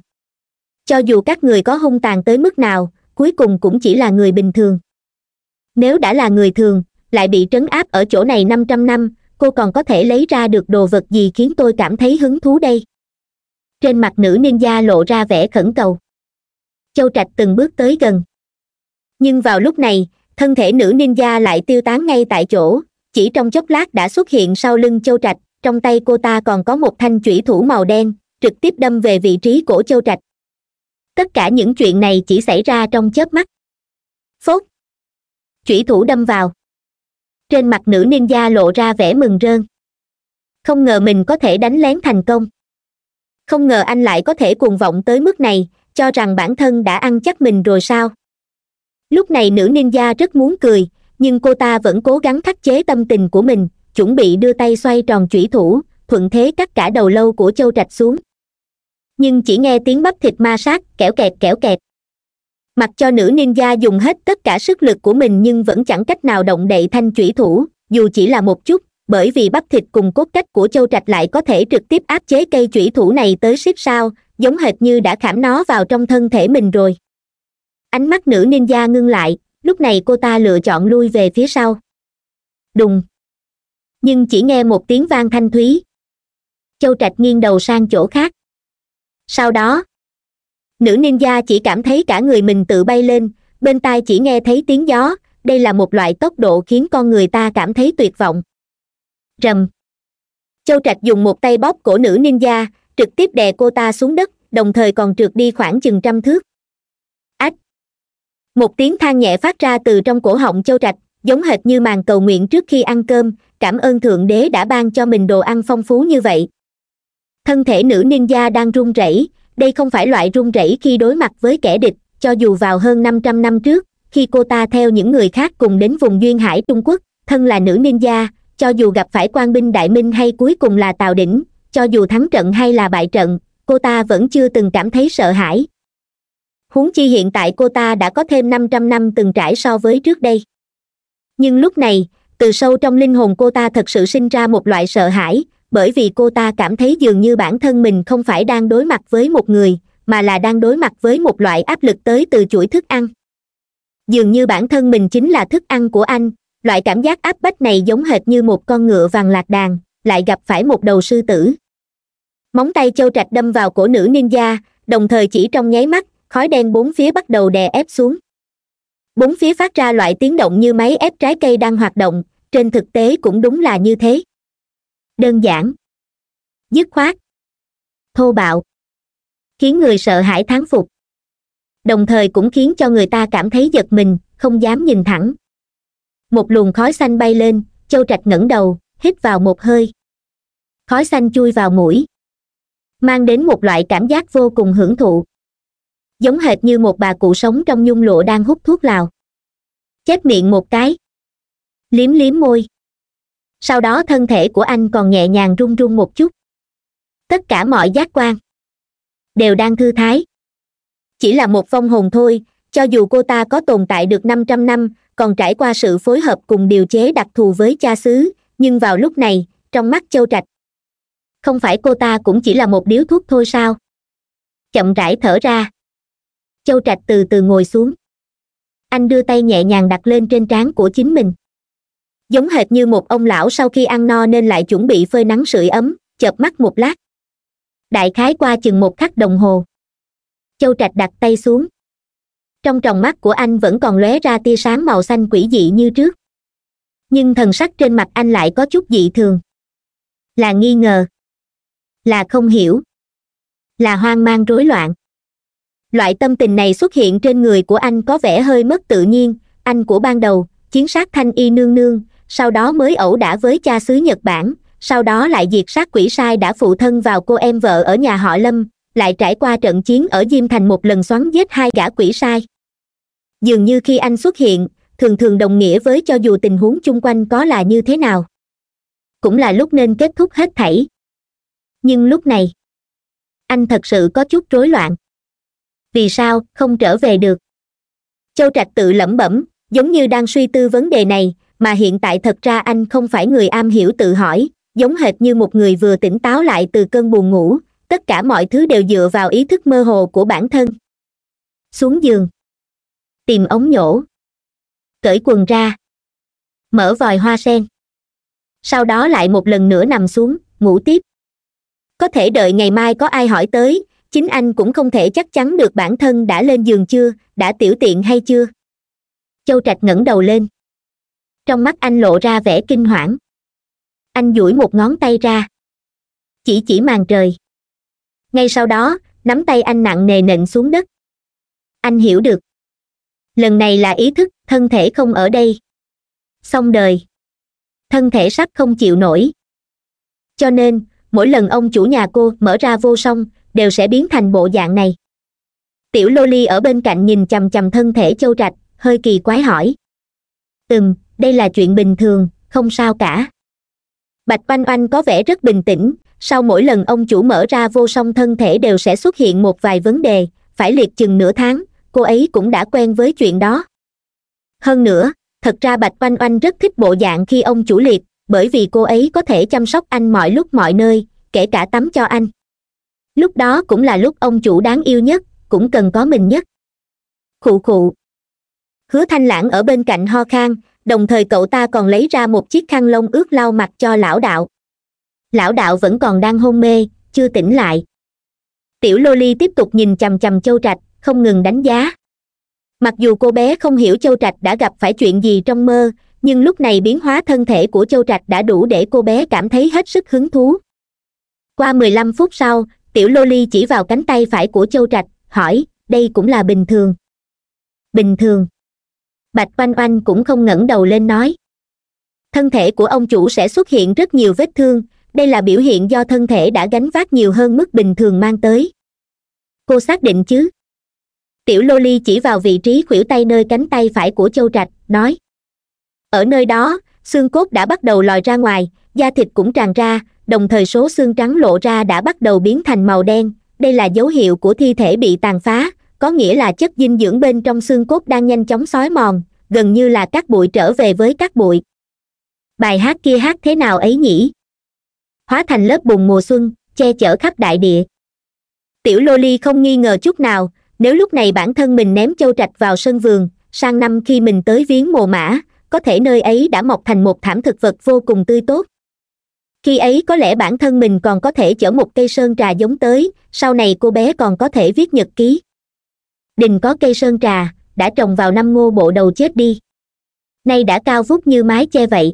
cho dù các người có hung tàn tới mức nào cuối cùng cũng chỉ là người bình thường nếu đã là người thường lại bị trấn áp ở chỗ này năm trăm năm cô còn có thể lấy ra được đồ vật gì khiến tôi cảm thấy hứng thú đây trên mặt nữ ninja lộ ra vẻ khẩn cầu châu trạch từng bước tới gần nhưng vào lúc này thân thể nữ ninja lại tiêu tán ngay tại chỗ chỉ trong chốc lát đã xuất hiện sau lưng châu trạch trong tay cô ta còn có một thanh chủy thủ màu đen trực tiếp đâm về vị trí cổ châu trạch tất cả những chuyện này chỉ xảy ra trong chớp mắt phốt chủy thủ đâm vào trên mặt nữ ninja lộ ra vẻ mừng rơn không ngờ mình có thể đánh lén thành công không ngờ anh lại có thể cuồng vọng tới mức này cho rằng bản thân đã ăn chắc mình rồi sao lúc này nữ ninja rất muốn cười nhưng cô ta vẫn cố gắng khắc chế tâm tình của mình chuẩn bị đưa tay xoay tròn chủy thủ thuận thế cắt cả đầu lâu của châu trạch xuống nhưng chỉ nghe tiếng bắp thịt ma sát kẻo kẹt kẻo kẹt mặc cho nữ ninja dùng hết tất cả sức lực của mình nhưng vẫn chẳng cách nào động đậy thanh chủy thủ dù chỉ là một chút bởi vì bắp thịt cùng cốt cách của châu trạch lại có thể trực tiếp áp chế cây chủy thủ này tới xếp sao giống hệt như đã khảm nó vào trong thân thể mình rồi ánh mắt nữ ninja ngưng lại lúc này cô ta lựa chọn lui về phía sau đùng nhưng chỉ nghe một tiếng vang thanh thúy châu trạch nghiêng đầu sang chỗ khác sau đó nữ ninja chỉ cảm thấy cả người mình tự bay lên bên tai chỉ nghe thấy tiếng gió đây là một loại tốc độ khiến con người ta cảm thấy tuyệt vọng rầm châu trạch dùng một tay bóp cổ nữ ninja trực tiếp đè cô ta xuống đất đồng thời còn trượt đi khoảng chừng trăm thước ách một tiếng than nhẹ phát ra từ trong cổ họng châu trạch giống hệt như màn cầu nguyện trước khi ăn cơm cảm ơn thượng đế đã ban cho mình đồ ăn phong phú như vậy thân thể nữ ninja đang run rẩy đây không phải loại run rẩy khi đối mặt với kẻ địch cho dù vào hơn năm trăm năm trước khi cô ta theo những người khác cùng đến vùng duyên hải trung quốc thân là nữ ninja cho dù gặp phải quan binh đại minh hay cuối cùng là tào đỉnh cho dù thắng trận hay là bại trận cô ta vẫn chưa từng cảm thấy sợ hãi huống chi hiện tại cô ta đã có thêm năm trăm năm từng trải so với trước đây nhưng lúc này từ sâu trong linh hồn cô ta thật sự sinh ra một loại sợ hãi bởi vì cô ta cảm thấy dường như bản thân mình không phải đang đối mặt với một người mà là đang đối mặt với một loại áp lực tới từ chuỗi thức ăn dường như bản thân mình chính là thức ăn của anh loại cảm giác áp bách này giống hệt như một con ngựa vàng lạc đàn lại gặp phải một đầu sư tử móng tay châu trạch đâm vào cổ nữ ninja đồng thời chỉ trong nháy mắt khói đen bốn phía bắt đầu đè ép xuống bốn phía phát ra loại tiếng động như máy ép trái cây đang hoạt động trên thực tế cũng đúng là như thế đơn giản dứt khoát thô bạo khiến người sợ hãi thán phục đồng thời cũng khiến cho người ta cảm thấy giật mình không dám nhìn thẳng một luồng khói xanh bay lên châu trạch ngẩng đầu hít vào một hơi khói xanh chui vào mũi mang đến một loại cảm giác vô cùng hưởng thụ giống hệt như một bà cụ sống trong nhung lụa đang hút thuốc lào chép miệng một cái liếm liếm môi sau đó thân thể của anh còn nhẹ nhàng run run một chút tất cả mọi giác quan đều đang thư thái chỉ là một phong hồn thôi cho dù cô ta có tồn tại được năm trăm năm còn trải qua sự phối hợp cùng điều chế đặc thù với cha xứ nhưng vào lúc này trong mắt châu trạch không phải cô ta cũng chỉ là một điếu thuốc thôi sao chậm rãi thở ra châu trạch từ từ ngồi xuống anh đưa tay nhẹ nhàng đặt lên trên trán của chính mình giống hệt như một ông lão sau khi ăn no nên lại chuẩn bị phơi nắng sưởi ấm chợp mắt một lát đại khái qua chừng một khắc đồng hồ châu trạch đặt tay xuống trong tròng mắt của anh vẫn còn lóe ra tia sáng màu xanh quỷ dị như trước nhưng thần sắc trên mặt anh lại có chút dị thường là nghi ngờ là không hiểu là hoang mang rối loạn loại tâm tình này xuất hiện trên người của anh có vẻ hơi mất tự nhiên anh của ban đầu chiến sát thanh y nương nương sau đó mới ẩu đả với cha xứ nhật bản sau đó lại diệt sát quỷ sai đã phụ thân vào cô em vợ ở nhà họ lâm lại trải qua trận chiến ở diêm thành một lần xoắn giết hai gã quỷ sai dường như khi anh xuất hiện thường thường đồng nghĩa với cho dù tình huống chung quanh có là như thế nào cũng là lúc nên kết thúc hết thảy nhưng lúc này anh thật sự có chút rối loạn vì sao không trở về được châu trạch tự lẩm bẩm giống như đang suy tư vấn đề này mà hiện tại thật ra anh không phải người am hiểu tự hỏi giống hệt như một người vừa tỉnh táo lại từ cơn buồn ngủ tất cả mọi thứ đều dựa vào ý thức mơ hồ của bản thân xuống giường tìm ống nhổ cởi quần ra mở vòi hoa sen sau đó lại một lần nữa nằm xuống ngủ tiếp có thể đợi ngày mai có ai hỏi tới chính anh cũng không thể chắc chắn được bản thân đã lên giường chưa đã tiểu tiện hay chưa châu trạch ngẩng đầu lên trong mắt anh lộ ra vẻ kinh hoảng anh duỗi một ngón tay ra chỉ chỉ màn trời ngay sau đó nắm tay anh nặng nề nện xuống đất anh hiểu được lần này là ý thức thân thể không ở đây xong đời thân thể sắp không chịu nổi cho nên mỗi lần ông chủ nhà cô mở ra vô song đều sẽ biến thành bộ dạng này tiểu loli ở bên cạnh nhìn chầm chầm thân thể châu trạch hơi kỳ quái hỏi từng đây là chuyện bình thường không sao cả bạch oanh oanh có vẻ rất bình tĩnh sau mỗi lần ông chủ mở ra vô song thân thể đều sẽ xuất hiện một vài vấn đề phải liệt chừng nửa tháng cô ấy cũng đã quen với chuyện đó hơn nữa thật ra bạch oanh oanh rất thích bộ dạng khi ông chủ liệt bởi vì cô ấy có thể chăm sóc anh mọi lúc mọi nơi kể cả tắm cho anh lúc đó cũng là lúc ông chủ đáng yêu nhất cũng cần có mình nhất khụ khụ hứa thanh lãng ở bên cạnh ho khan đồng thời cậu ta còn lấy ra một chiếc khăn lông ướt lau mặt cho lão đạo lão đạo vẫn còn đang hôn mê chưa tỉnh lại tiểu loli tiếp tục nhìn chằm chằm châu trạch không ngừng đánh giá mặc dù cô bé không hiểu châu trạch đã gặp phải chuyện gì trong mơ nhưng lúc này biến hóa thân thể của châu trạch đã đủ để cô bé cảm thấy hết sức hứng thú qua mười lăm phút sau tiểu loli chỉ vào cánh tay phải của châu trạch hỏi đây cũng là bình thường bình thường bạch oanh oanh cũng không ngẩng đầu lên nói thân thể của ông chủ sẽ xuất hiện rất nhiều vết thương đây là biểu hiện do thân thể đã gánh vác nhiều hơn mức bình thường mang tới cô xác định chứ tiểu Loli chỉ vào vị trí khuỷu tay nơi cánh tay phải của châu trạch nói ở nơi đó xương cốt đã bắt đầu lòi ra ngoài da thịt cũng tràn ra đồng thời số xương trắng lộ ra đã bắt đầu biến thành màu đen đây là dấu hiệu của thi thể bị tàn phá có nghĩa là chất dinh dưỡng bên trong xương cốt đang nhanh chóng xói mòn gần như là các bụi trở về với các bụi bài hát kia hát thế nào ấy nhỉ hóa thành lớp bùn mùa xuân che chở khắp đại địa tiểu loli không nghi ngờ chút nào nếu lúc này bản thân mình ném châu trạch vào sân vườn sang năm khi mình tới viếng mồ mã có thể nơi ấy đã mọc thành một thảm thực vật vô cùng tươi tốt khi ấy có lẽ bản thân mình còn có thể chở một cây sơn trà giống tới sau này cô bé còn có thể viết nhật ký đình có cây sơn trà đã trồng vào năm ngô bộ đầu chết đi nay đã cao vút như mái che vậy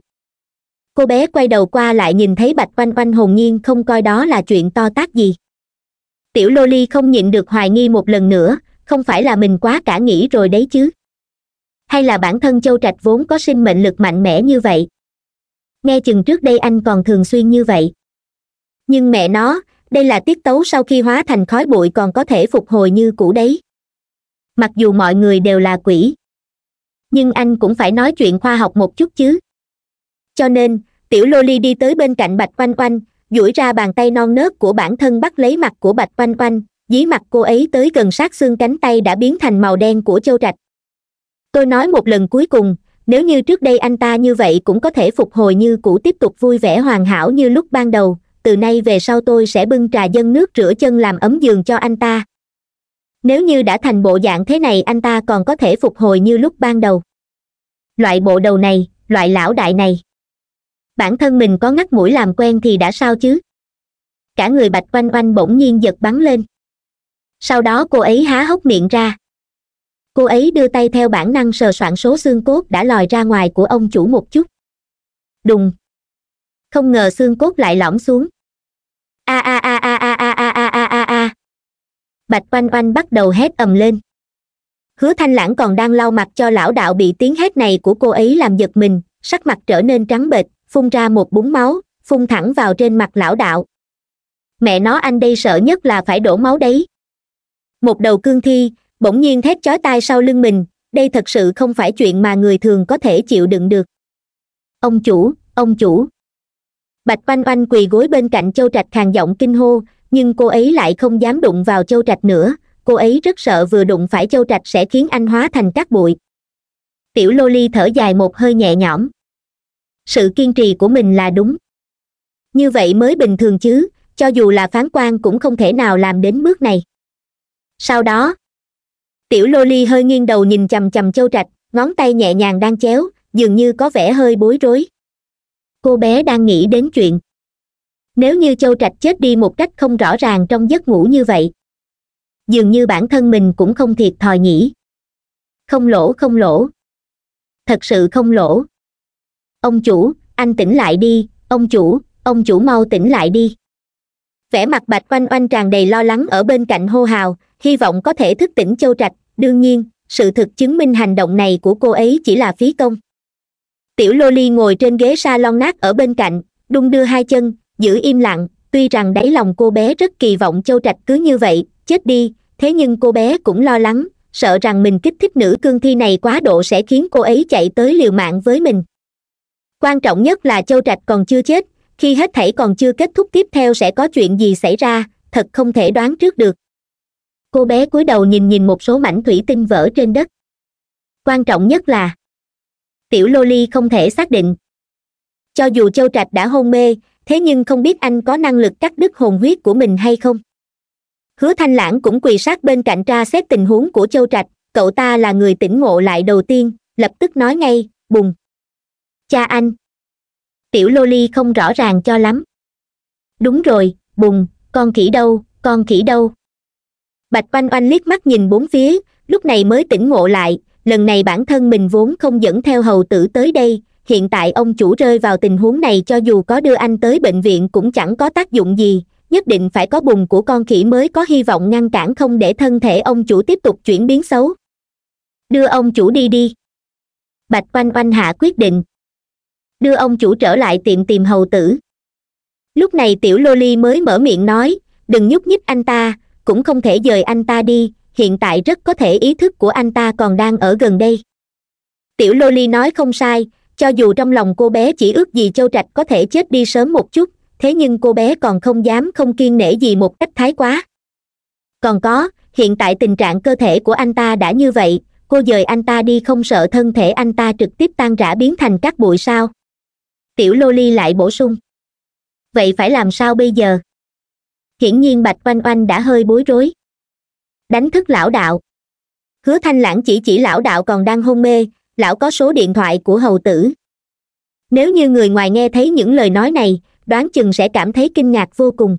cô bé quay đầu qua lại nhìn thấy bạch Quanh Quanh hồn nhiên không coi đó là chuyện to tác gì tiểu lô ly không nhịn được hoài nghi một lần nữa không phải là mình quá cả nghĩ rồi đấy chứ hay là bản thân châu trạch vốn có sinh mệnh lực mạnh mẽ như vậy nghe chừng trước đây anh còn thường xuyên như vậy nhưng mẹ nó đây là tiết tấu sau khi hóa thành khói bụi còn có thể phục hồi như cũ đấy mặc dù mọi người đều là quỷ nhưng anh cũng phải nói chuyện khoa học một chút chứ cho nên tiểu loli đi tới bên cạnh bạch quanh quanh, duỗi ra bàn tay non nớt của bản thân bắt lấy mặt của bạch quanh quanh, dí mặt cô ấy tới gần sát xương cánh tay đã biến thành màu đen của châu trạch tôi nói một lần cuối cùng nếu như trước đây anh ta như vậy cũng có thể phục hồi như cũ tiếp tục vui vẻ hoàn hảo như lúc ban đầu từ nay về sau tôi sẽ bưng trà dân nước rửa chân làm ấm giường cho anh ta nếu như đã thành bộ dạng thế này anh ta còn có thể phục hồi như lúc ban đầu loại bộ đầu này loại lão đại này bản thân mình có ngắt mũi làm quen thì đã sao chứ cả người bạch quanh quanh bỗng nhiên giật bắn lên sau đó cô ấy há hốc miệng ra cô ấy đưa tay theo bản năng sờ soạn số xương cốt đã lòi ra ngoài của ông chủ một chút đùng không ngờ xương cốt lại lõm xuống a a a bạch oanh oanh bắt đầu hét ầm lên hứa thanh lãng còn đang lau mặt cho lão đạo bị tiếng hét này của cô ấy làm giật mình sắc mặt trở nên trắng bệch phun ra một búng máu phun thẳng vào trên mặt lão đạo mẹ nó anh đây sợ nhất là phải đổ máu đấy một đầu cương thi bỗng nhiên thét chói tai sau lưng mình đây thật sự không phải chuyện mà người thường có thể chịu đựng được ông chủ ông chủ bạch oanh oanh quỳ gối bên cạnh châu trạch khàn giọng kinh hô nhưng cô ấy lại không dám đụng vào châu trạch nữa cô ấy rất sợ vừa đụng phải châu trạch sẽ khiến anh hóa thành cát bụi tiểu loli thở dài một hơi nhẹ nhõm sự kiên trì của mình là đúng như vậy mới bình thường chứ cho dù là phán quan cũng không thể nào làm đến bước này sau đó tiểu loli hơi nghiêng đầu nhìn chằm chằm châu trạch ngón tay nhẹ nhàng đang chéo dường như có vẻ hơi bối rối cô bé đang nghĩ đến chuyện nếu như châu trạch chết đi một cách không rõ ràng trong giấc ngủ như vậy dường như bản thân mình cũng không thiệt thòi nhỉ không lỗ không lỗ thật sự không lỗ ông chủ anh tỉnh lại đi ông chủ ông chủ mau tỉnh lại đi vẻ mặt bạch oanh oanh tràn đầy lo lắng ở bên cạnh hô hào hy vọng có thể thức tỉnh châu trạch đương nhiên sự thực chứng minh hành động này của cô ấy chỉ là phí công tiểu loli ngồi trên ghế s a nát ở bên cạnh đung đưa hai chân giữ im lặng tuy rằng đáy lòng cô bé rất kỳ vọng châu trạch cứ như vậy chết đi thế nhưng cô bé cũng lo lắng sợ rằng mình kích thích nữ cương thi này quá độ sẽ khiến cô ấy chạy tới liều mạng với mình quan trọng nhất là châu trạch còn chưa chết khi hết thảy còn chưa kết thúc tiếp theo sẽ có chuyện gì xảy ra thật không thể đoán trước được cô bé cúi đầu nhìn nhìn một số mảnh thủy tinh vỡ trên đất quan trọng nhất là tiểu loli không thể xác định cho dù châu trạch đã hôn mê thế nhưng không biết anh có năng lực cắt đứt hồn huyết của mình hay không hứa thanh lãng cũng quỳ sát bên cạnh tra xét tình huống của châu trạch cậu ta là người tỉnh ngộ lại đầu tiên lập tức nói ngay bùng cha anh tiểu loli không rõ ràng cho lắm đúng rồi bùng con khỉ đâu con khỉ đâu bạch oanh oanh liếc mắt nhìn bốn phía lúc này mới tỉnh ngộ lại lần này bản thân mình vốn không dẫn theo hầu tử tới đây hiện tại ông chủ rơi vào tình huống này cho dù có đưa anh tới bệnh viện cũng chẳng có tác dụng gì nhất định phải có bùn của con khỉ mới có hy vọng ngăn cản không để thân thể ông chủ tiếp tục chuyển biến xấu đưa ông chủ đi đi bạch oanh oanh hạ quyết định đưa ông chủ trở lại tiệm tìm hầu tử lúc này tiểu loli mới mở miệng nói đừng nhúc nhích anh ta cũng không thể dời anh ta đi hiện tại rất có thể ý thức của anh ta còn đang ở gần đây tiểu loli nói không sai cho dù trong lòng cô bé chỉ ước gì châu trạch có thể chết đi sớm một chút thế nhưng cô bé còn không dám không kiên nể gì một cách thái quá còn có hiện tại tình trạng cơ thể của anh ta đã như vậy cô dời anh ta đi không sợ thân thể anh ta trực tiếp tan rã biến thành các bụi sao tiểu lô ly lại bổ sung vậy phải làm sao bây giờ hiển nhiên bạch oanh oanh đã hơi bối rối đánh thức lão đạo hứa thanh lãng chỉ chỉ lão đạo còn đang hôn mê lão có số điện thoại của hầu tử nếu như người ngoài nghe thấy những lời nói này đoán chừng sẽ cảm thấy kinh ngạc vô cùng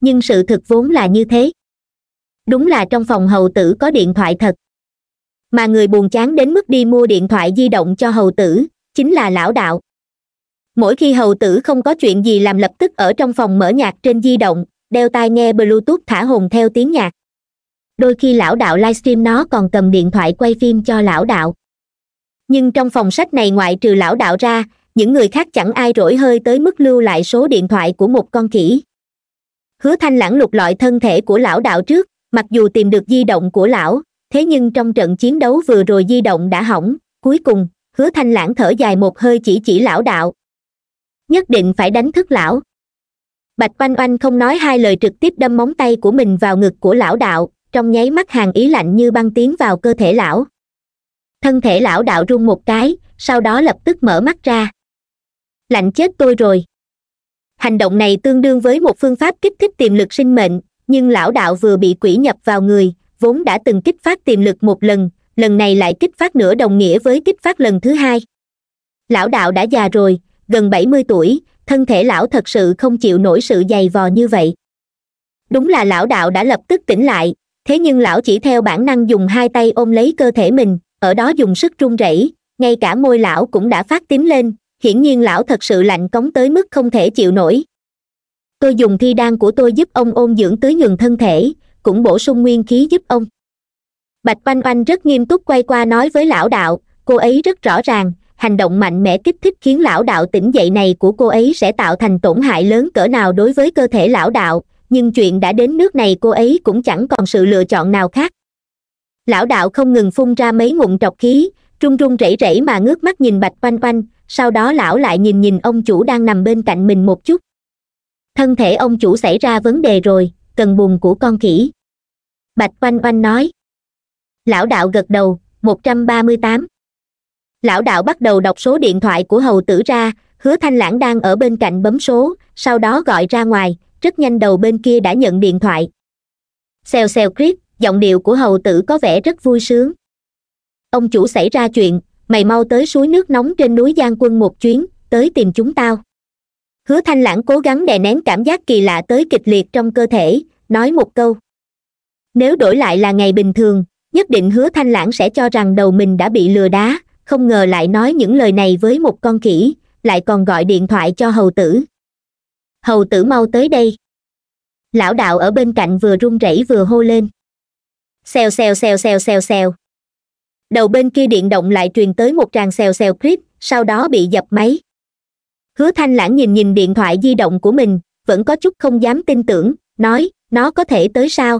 nhưng sự thực vốn là như thế đúng là trong phòng hầu tử có điện thoại thật mà người buồn chán đến mức đi mua điện thoại di động cho hầu tử chính là lão đạo mỗi khi hầu tử không có chuyện gì làm lập tức ở trong phòng mở nhạc trên di động đeo tai nghe bluetooth thả hồn theo tiếng nhạc đôi khi lão đạo livestream nó còn cầm điện thoại quay phim cho lão đạo nhưng trong phòng sách này ngoại trừ lão đạo ra những người khác chẳng ai rỗi hơi tới mức lưu lại số điện thoại của một con khỉ hứa thanh lãng lục lọi thân thể của lão đạo trước mặc dù tìm được di động của lão thế nhưng trong trận chiến đấu vừa rồi di động đã hỏng cuối cùng hứa thanh lãng thở dài một hơi chỉ chỉ lão đạo nhất định phải đánh thức lão bạch oanh oanh không nói hai lời trực tiếp đâm móng tay của mình vào ngực của lão đạo trong nháy mắt hàng ý lạnh như băng tiến vào cơ thể lão thân thể lão đạo run một cái sau đó lập tức mở mắt ra lạnh chết tôi rồi hành động này tương đương với một phương pháp kích thích tiềm lực sinh mệnh nhưng lão đạo vừa bị quỷ nhập vào người vốn đã từng kích phát tiềm lực một lần lần này lại kích phát nữa đồng nghĩa với kích phát lần thứ hai lão đạo đã già rồi gần bảy mươi tuổi thân thể lão thật sự không chịu nổi sự dày vò như vậy đúng là lão đạo đã lập tức tỉnh lại thế nhưng lão chỉ theo bản năng dùng hai tay ôm lấy cơ thể mình ở đó dùng sức run rẩy ngay cả môi lão cũng đã phát tím lên hiển nhiên lão thật sự lạnh cống tới mức không thể chịu nổi tôi dùng thi đan của tôi giúp ông ôn dưỡng tưới nhường thân thể cũng bổ sung nguyên khí giúp ông bạch oanh oanh rất nghiêm túc quay qua nói với lão đạo cô ấy rất rõ ràng hành động mạnh mẽ kích thích khiến lão đạo tỉnh dậy này của cô ấy sẽ tạo thành tổn hại lớn cỡ nào đối với cơ thể lão đạo nhưng chuyện đã đến nước này cô ấy cũng chẳng còn sự lựa chọn nào khác lão đạo không ngừng phun ra mấy ngụm trọc khí run run rẩy rẩy mà ngước mắt nhìn bạch quanh quanh. sau đó lão lại nhìn nhìn ông chủ đang nằm bên cạnh mình một chút thân thể ông chủ xảy ra vấn đề rồi cần buồn của con khỉ bạch quanh quanh nói lão đạo gật đầu một trăm ba mươi tám lão đạo bắt đầu đọc số điện thoại của hầu tử ra hứa thanh lãng đang ở bên cạnh bấm số sau đó gọi ra ngoài rất nhanh đầu bên kia đã nhận điện thoại xèo xèo clip giọng điệu của hầu tử có vẻ rất vui sướng ông chủ xảy ra chuyện mày mau tới suối nước nóng trên núi giang quân một chuyến tới tìm chúng tao hứa thanh lãng cố gắng đè nén cảm giác kỳ lạ tới kịch liệt trong cơ thể nói một câu nếu đổi lại là ngày bình thường nhất định hứa thanh lãng sẽ cho rằng đầu mình đã bị lừa đá không ngờ lại nói những lời này với một con khỉ lại còn gọi điện thoại cho hầu tử hầu tử mau tới đây lão đạo ở bên cạnh vừa run rẩy vừa hô lên xèo xèo xèo xèo xèo xèo đầu bên kia điện động lại truyền tới một tràng xèo xèo clip sau đó bị dập máy hứa thanh lãng nhìn nhìn điện thoại di động của mình vẫn có chút không dám tin tưởng nói nó có thể tới sao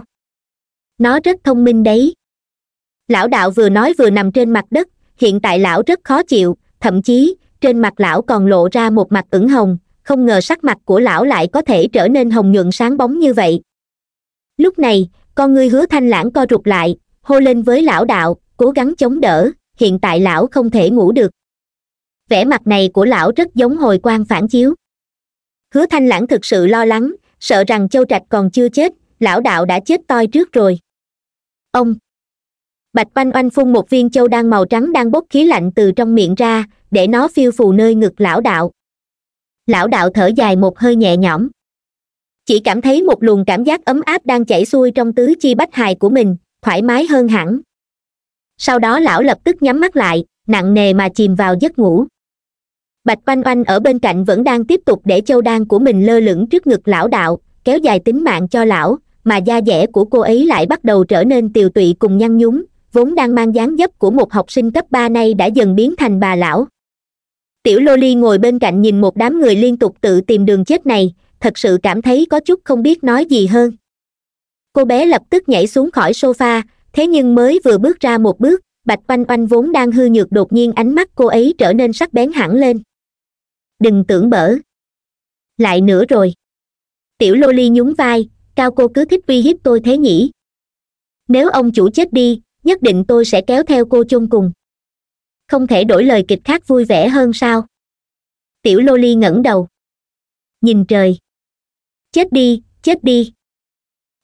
nó rất thông minh đấy lão đạo vừa nói vừa nằm trên mặt đất hiện tại lão rất khó chịu thậm chí trên mặt lão còn lộ ra một mặt ửng hồng không ngờ sắc mặt của lão lại có thể trở nên hồng nhuận sáng bóng như vậy lúc này con ngươi hứa thanh lãng co rụt lại hô lên với lão đạo cố gắng chống đỡ hiện tại lão không thể ngủ được vẻ mặt này của lão rất giống hồi quan phản chiếu hứa thanh lãng thực sự lo lắng sợ rằng châu trạch còn chưa chết lão đạo đã chết toi trước rồi ông bạch oanh oanh phun một viên châu đang màu trắng đang bốc khí lạnh từ trong miệng ra để nó phiêu phù nơi ngực lão đạo lão đạo thở dài một hơi nhẹ nhõm chỉ cảm thấy một luồng cảm giác ấm áp đang chảy xuôi trong tứ chi bách hài của mình thoải mái hơn hẳn sau đó lão lập tức nhắm mắt lại nặng nề mà chìm vào giấc ngủ bạch oanh oanh ở bên cạnh vẫn đang tiếp tục để châu đan của mình lơ lửng trước ngực lão đạo kéo dài tính mạng cho lão mà da dẻ của cô ấy lại bắt đầu trở nên tiều tụy cùng nhăn nhúm vốn đang mang dáng dấp của một học sinh cấp ba nay đã dần biến thành bà lão tiểu loli ngồi bên cạnh nhìn một đám người liên tục tự tìm đường chết này thật sự cảm thấy có chút không biết nói gì hơn cô bé lập tức nhảy xuống khỏi sofa thế nhưng mới vừa bước ra một bước bạch oanh oanh vốn đang hư nhược đột nhiên ánh mắt cô ấy trở nên sắc bén hẳn lên đừng tưởng bở lại nữa rồi tiểu lô ly nhún vai cao cô cứ thích uy hiếp tôi thế nhỉ nếu ông chủ chết đi nhất định tôi sẽ kéo theo cô chung cùng không thể đổi lời kịch khác vui vẻ hơn sao tiểu lô ly ngẩng đầu nhìn trời chết đi chết đi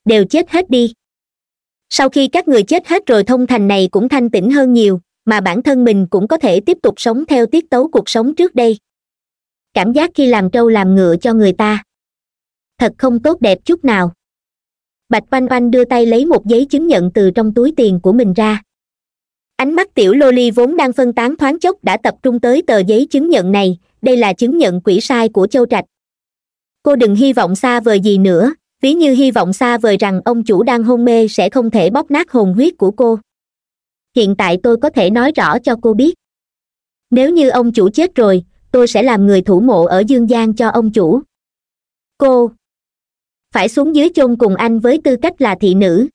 đều chết hết đi sau khi các người chết hết rồi thông thành này cũng thanh tĩnh hơn nhiều mà bản thân mình cũng có thể tiếp tục sống theo tiết tấu cuộc sống trước đây cảm giác khi làm trâu làm ngựa cho người ta thật không tốt đẹp chút nào bạch oanh oanh đưa tay lấy một giấy chứng nhận từ trong túi tiền của mình ra ánh mắt tiểu lô ly vốn đang phân tán thoáng chốc đã tập trung tới tờ giấy chứng nhận này đây là chứng nhận quỷ sai của châu trạch cô đừng hy vọng xa vời gì nữa ví như hy vọng xa vời rằng ông chủ đang hôn mê sẽ không thể bóp nát hồn huyết của cô hiện tại tôi có thể nói rõ cho cô biết nếu như ông chủ chết rồi tôi sẽ làm người thủ mộ ở dương giang cho ông chủ cô phải xuống dưới chôn cùng anh với tư cách là thị nữ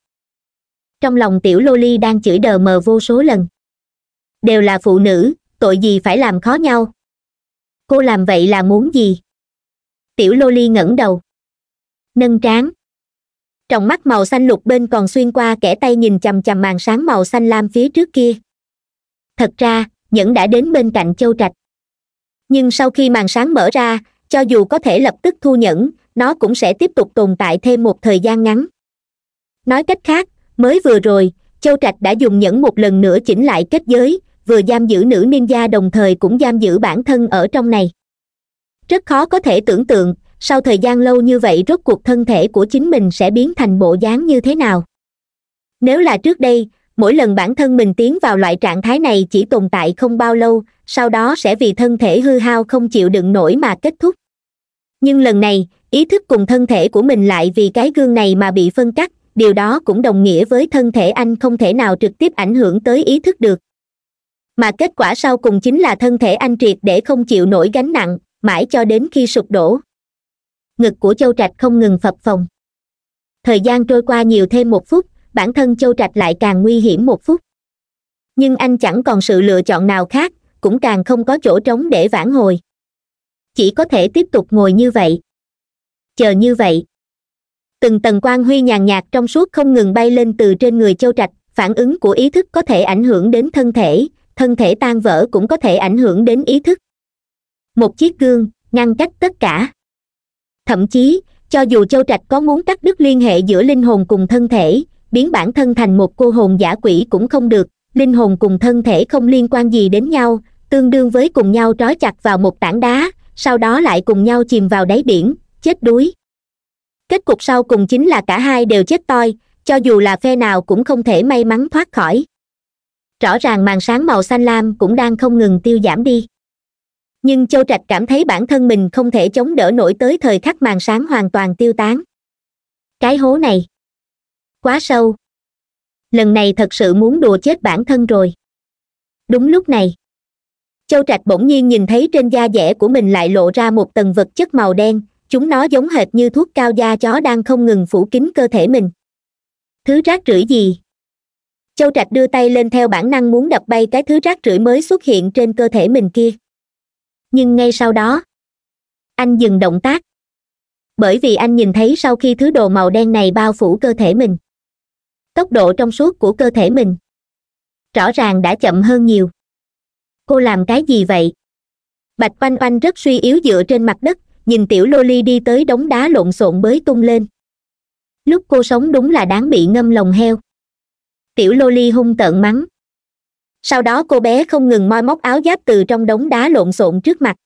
trong lòng tiểu loli đang chửi đờ mờ vô số lần đều là phụ nữ tội gì phải làm khó nhau cô làm vậy là muốn gì tiểu lô ly ngẩng đầu nâng trán trong mắt màu xanh lục bên còn xuyên qua kẻ tay nhìn chằm chằm màn sáng màu xanh lam phía trước kia thật ra nhẫn đã đến bên cạnh châu trạch nhưng sau khi màn sáng mở ra cho dù có thể lập tức thu nhẫn nó cũng sẽ tiếp tục tồn tại thêm một thời gian ngắn nói cách khác mới vừa rồi châu trạch đã dùng nhẫn một lần nữa chỉnh lại kết giới vừa giam giữ nữ ninja đồng thời cũng giam giữ bản thân ở trong này rất khó có thể tưởng tượng sau thời gian lâu như vậy rốt cuộc thân thể của chính mình sẽ biến thành bộ dáng như thế nào nếu là trước đây mỗi lần bản thân mình tiến vào loại trạng thái này chỉ tồn tại không bao lâu sau đó sẽ vì thân thể hư hao không chịu đựng nổi mà kết thúc nhưng lần này ý thức cùng thân thể của mình lại vì cái gương này mà bị phân cắt điều đó cũng đồng nghĩa với thân thể anh không thể nào trực tiếp ảnh hưởng tới ý thức được mà kết quả sau cùng chính là thân thể anh triệt để không chịu nổi gánh nặng mãi cho đến khi sụp đổ ngực của châu trạch không ngừng phập phồng thời gian trôi qua nhiều thêm một phút bản thân châu trạch lại càng nguy hiểm một phút nhưng anh chẳng còn sự lựa chọn nào khác cũng càng không có chỗ trống để vãn hồi chỉ có thể tiếp tục ngồi như vậy chờ như vậy từng tầng quan huy nhàn nhạt trong suốt không ngừng bay lên từ trên người châu trạch phản ứng của ý thức có thể ảnh hưởng đến thân thể thân thể tan vỡ cũng có thể ảnh hưởng đến ý thức một chiếc gương ngăn cách tất cả thậm chí cho dù châu trạch có muốn cắt đứt liên hệ giữa linh hồn cùng thân thể biến bản thân thành một cô hồn giả quỷ cũng không được linh hồn cùng thân thể không liên quan gì đến nhau tương đương với cùng nhau trói chặt vào một tảng đá sau đó lại cùng nhau chìm vào đáy biển chết đuối kết cục sau cùng chính là cả hai đều chết toi cho dù là phe nào cũng không thể may mắn thoát khỏi rõ ràng màn sáng màu xanh lam cũng đang không ngừng tiêu giảm đi nhưng châu trạch cảm thấy bản thân mình không thể chống đỡ nổi tới thời khắc màn sáng hoàn toàn tiêu tán cái hố này quá sâu lần này thật sự muốn đùa chết bản thân rồi đúng lúc này châu trạch bỗng nhiên nhìn thấy trên da dẻ của mình lại lộ ra một tầng vật chất màu đen chúng nó giống hệt như thuốc cao da chó đang không ngừng phủ kín cơ thể mình thứ rác rưởi gì châu trạch đưa tay lên theo bản năng muốn đập bay cái thứ rác rưởi mới xuất hiện trên cơ thể mình kia nhưng ngay sau đó anh dừng động tác bởi vì anh nhìn thấy sau khi thứ đồ màu đen này bao phủ cơ thể mình tốc độ trong suốt của cơ thể mình rõ ràng đã chậm hơn nhiều cô làm cái gì vậy bạch oanh oanh rất suy yếu dựa trên mặt đất nhìn tiểu lô ly đi tới đống đá lộn xộn bới tung lên lúc cô sống đúng là đáng bị ngâm lồng heo tiểu lô ly hung tợn mắng sau đó cô bé không ngừng moi móc áo giáp từ trong đống đá lộn xộn trước mặt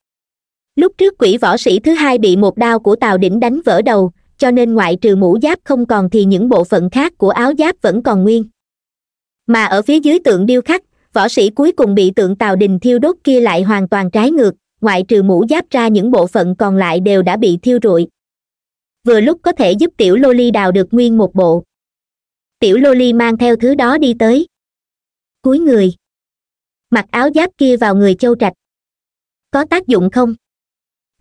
lúc trước quỷ võ sĩ thứ hai bị một đao của tào đỉnh đánh vỡ đầu cho nên ngoại trừ mũ giáp không còn thì những bộ phận khác của áo giáp vẫn còn nguyên mà ở phía dưới tượng điêu khắc võ sĩ cuối cùng bị tượng tào đình thiêu đốt kia lại hoàn toàn trái ngược ngoại trừ mũ giáp ra những bộ phận còn lại đều đã bị thiêu rụi vừa lúc có thể giúp tiểu lô ly đào được nguyên một bộ tiểu lô ly mang theo thứ đó đi tới cuối người mặc áo giáp kia vào người châu trạch có tác dụng không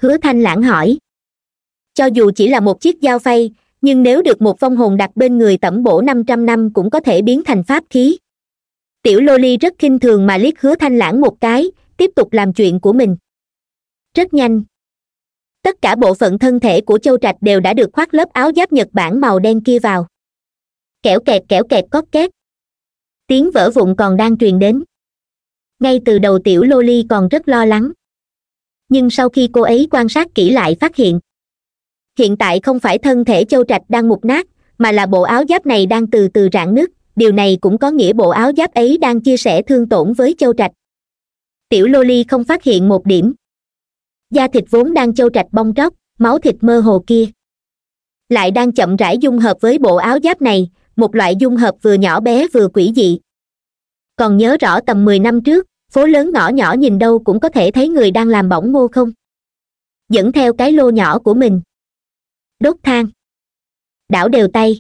hứa thanh lãng hỏi cho dù chỉ là một chiếc dao phay nhưng nếu được một vong hồn đặt bên người tẩm bổ năm trăm năm cũng có thể biến thành pháp khí tiểu lô ly rất khinh thường mà liếc hứa thanh lãng một cái tiếp tục làm chuyện của mình rất nhanh tất cả bộ phận thân thể của châu trạch đều đã được khoác lớp áo giáp nhật bản màu đen kia vào kẻo kẹt kẻo kẹt cót két tiếng vỡ vụn còn đang truyền đến ngay từ đầu tiểu loli còn rất lo lắng nhưng sau khi cô ấy quan sát kỹ lại phát hiện hiện tại không phải thân thể châu trạch đang mục nát mà là bộ áo giáp này đang từ từ rạn nứt điều này cũng có nghĩa bộ áo giáp ấy đang chia sẻ thương tổn với châu trạch tiểu loli không phát hiện một điểm da thịt vốn đang châu trạch bong tróc máu thịt mơ hồ kia lại đang chậm rãi dung hợp với bộ áo giáp này một loại dung hợp vừa nhỏ bé vừa quỷ dị còn nhớ rõ tầm mười năm trước phố lớn ngõ nhỏ nhìn đâu cũng có thể thấy người đang làm bỏng ngô không dẫn theo cái lô nhỏ của mình đốt than đảo đều tay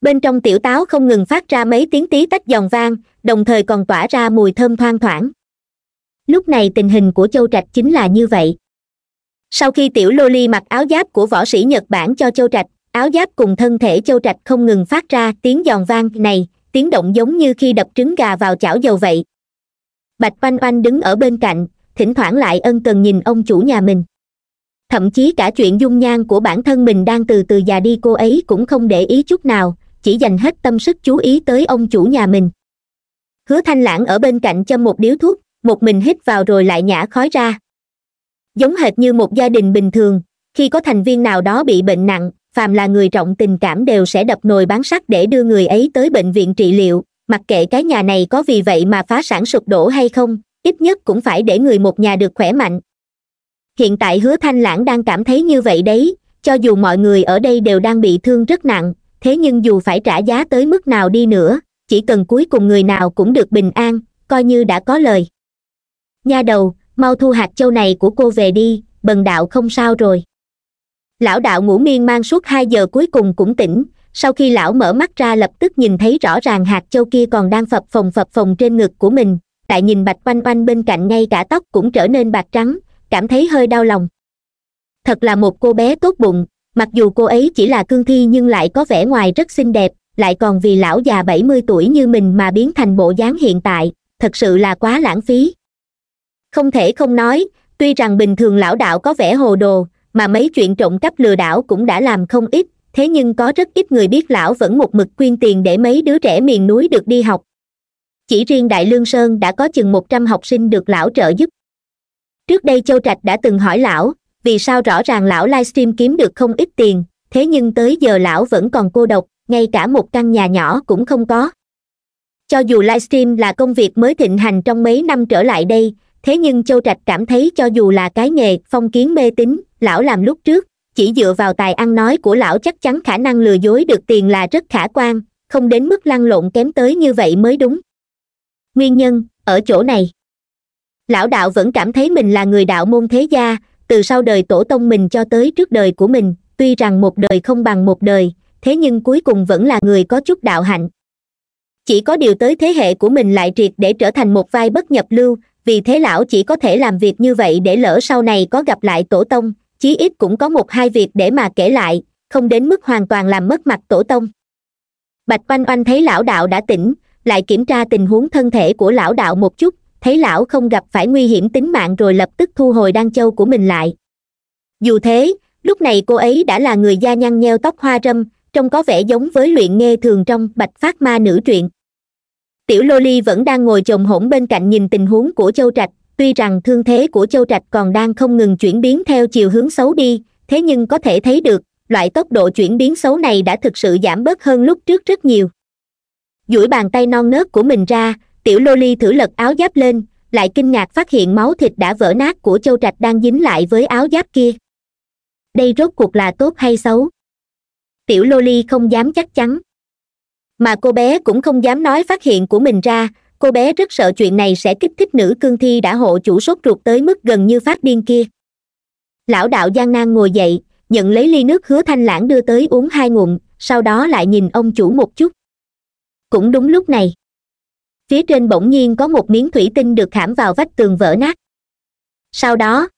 bên trong tiểu táo không ngừng phát ra mấy tiếng tí tách giòn vang đồng thời còn tỏa ra mùi thơm thoang thoảng lúc này tình hình của châu trạch chính là như vậy sau khi tiểu lô ly mặc áo giáp của võ sĩ nhật bản cho châu trạch áo giáp cùng thân thể châu trạch không ngừng phát ra tiếng giòn vang này tiếng động giống như khi đập trứng gà vào chảo dầu vậy bạch oanh oanh đứng ở bên cạnh thỉnh thoảng lại ân cần nhìn ông chủ nhà mình thậm chí cả chuyện dung nhan của bản thân mình đang từ từ già đi cô ấy cũng không để ý chút nào chỉ dành hết tâm sức chú ý tới ông chủ nhà mình hứa thanh lãng ở bên cạnh châm một điếu thuốc một mình hít vào rồi lại nhả khói ra giống hệt như một gia đình bình thường khi có thành viên nào đó bị bệnh nặng phàm là người trọng tình cảm đều sẽ đập nồi bán sắt để đưa người ấy tới bệnh viện trị liệu mặc kệ cái nhà này có vì vậy mà phá sản sụp đổ hay không ít nhất cũng phải để người một nhà được khỏe mạnh hiện tại hứa thanh lãng đang cảm thấy như vậy đấy cho dù mọi người ở đây đều đang bị thương rất nặng thế nhưng dù phải trả giá tới mức nào đi nữa chỉ cần cuối cùng người nào cũng được bình an coi như đã có lời nha đầu mau thu hạt châu này của cô về đi bần đạo không sao rồi lão đạo ngủ miên man suốt hai giờ cuối cùng cũng tỉnh sau khi lão mở mắt ra lập tức nhìn thấy rõ ràng hạt châu kia còn đang phập phồng phập phồng trên ngực của mình tại nhìn bạch quanh quanh bên cạnh ngay cả tóc cũng trở nên bạc trắng cảm thấy hơi đau lòng thật là một cô bé tốt bụng mặc dù cô ấy chỉ là cương thi nhưng lại có vẻ ngoài rất xinh đẹp lại còn vì lão già bảy mươi tuổi như mình mà biến thành bộ dáng hiện tại thật sự là quá lãng phí không thể không nói tuy rằng bình thường lão đạo có vẻ hồ đồ mà mấy chuyện trộm cắp lừa đảo cũng đã làm không ít thế nhưng có rất ít người biết lão vẫn một mực quyên tiền để mấy đứa trẻ miền núi được đi học chỉ riêng đại lương sơn đã có chừng một trăm học sinh được lão trợ giúp trước đây châu trạch đã từng hỏi lão vì sao rõ ràng lão livestream kiếm được không ít tiền thế nhưng tới giờ lão vẫn còn cô độc ngay cả một căn nhà nhỏ cũng không có cho dù livestream là công việc mới thịnh hành trong mấy năm trở lại đây thế nhưng châu trạch cảm thấy cho dù là cái nghề phong kiến mê tín lão làm lúc trước chỉ dựa vào tài ăn nói của lão chắc chắn khả năng lừa dối được tiền là rất khả quan không đến mức lăn lộn kém tới như vậy mới đúng nguyên nhân ở chỗ này lão đạo vẫn cảm thấy mình là người đạo môn thế gia từ sau đời tổ tông mình cho tới trước đời của mình tuy rằng một đời không bằng một đời thế nhưng cuối cùng vẫn là người có chút đạo hạnh chỉ có điều tới thế hệ của mình lại triệt để trở thành một vai bất nhập lưu vì thế lão chỉ có thể làm việc như vậy để lỡ sau này có gặp lại tổ tông chí ít cũng có một hai việc để mà kể lại không đến mức hoàn toàn làm mất mặt tổ tông bạch oanh oanh thấy lão đạo đã tỉnh lại kiểm tra tình huống thân thể của lão đạo một chút thấy lão không gặp phải nguy hiểm tính mạng rồi lập tức thu hồi đan châu của mình lại dù thế lúc này cô ấy đã là người da nhăn nheo tóc hoa râm trông có vẻ giống với luyện nghe thường trong bạch phát ma nữ truyện tiểu Loli vẫn đang ngồi chồng hổn bên cạnh nhìn tình huống của châu trạch tuy rằng thương thế của châu trạch còn đang không ngừng chuyển biến theo chiều hướng xấu đi thế nhưng có thể thấy được loại tốc độ chuyển biến xấu này đã thực sự giảm bớt hơn lúc trước rất nhiều duỗi bàn tay non nớt của mình ra tiểu Loli thử lật áo giáp lên lại kinh ngạc phát hiện máu thịt đã vỡ nát của châu trạch đang dính lại với áo giáp kia đây rốt cuộc là tốt hay xấu tiểu Loli không dám chắc chắn mà cô bé cũng không dám nói phát hiện của mình ra cô bé rất sợ chuyện này sẽ kích thích nữ cương thi đã hộ chủ sốt ruột tới mức gần như phát điên kia lão đạo gian nan ngồi dậy nhận lấy ly nước hứa thanh lãng đưa tới uống hai ngụm sau đó lại nhìn ông chủ một chút cũng đúng lúc này phía trên bỗng nhiên có một miếng thủy tinh được khảm vào vách tường vỡ nát sau đó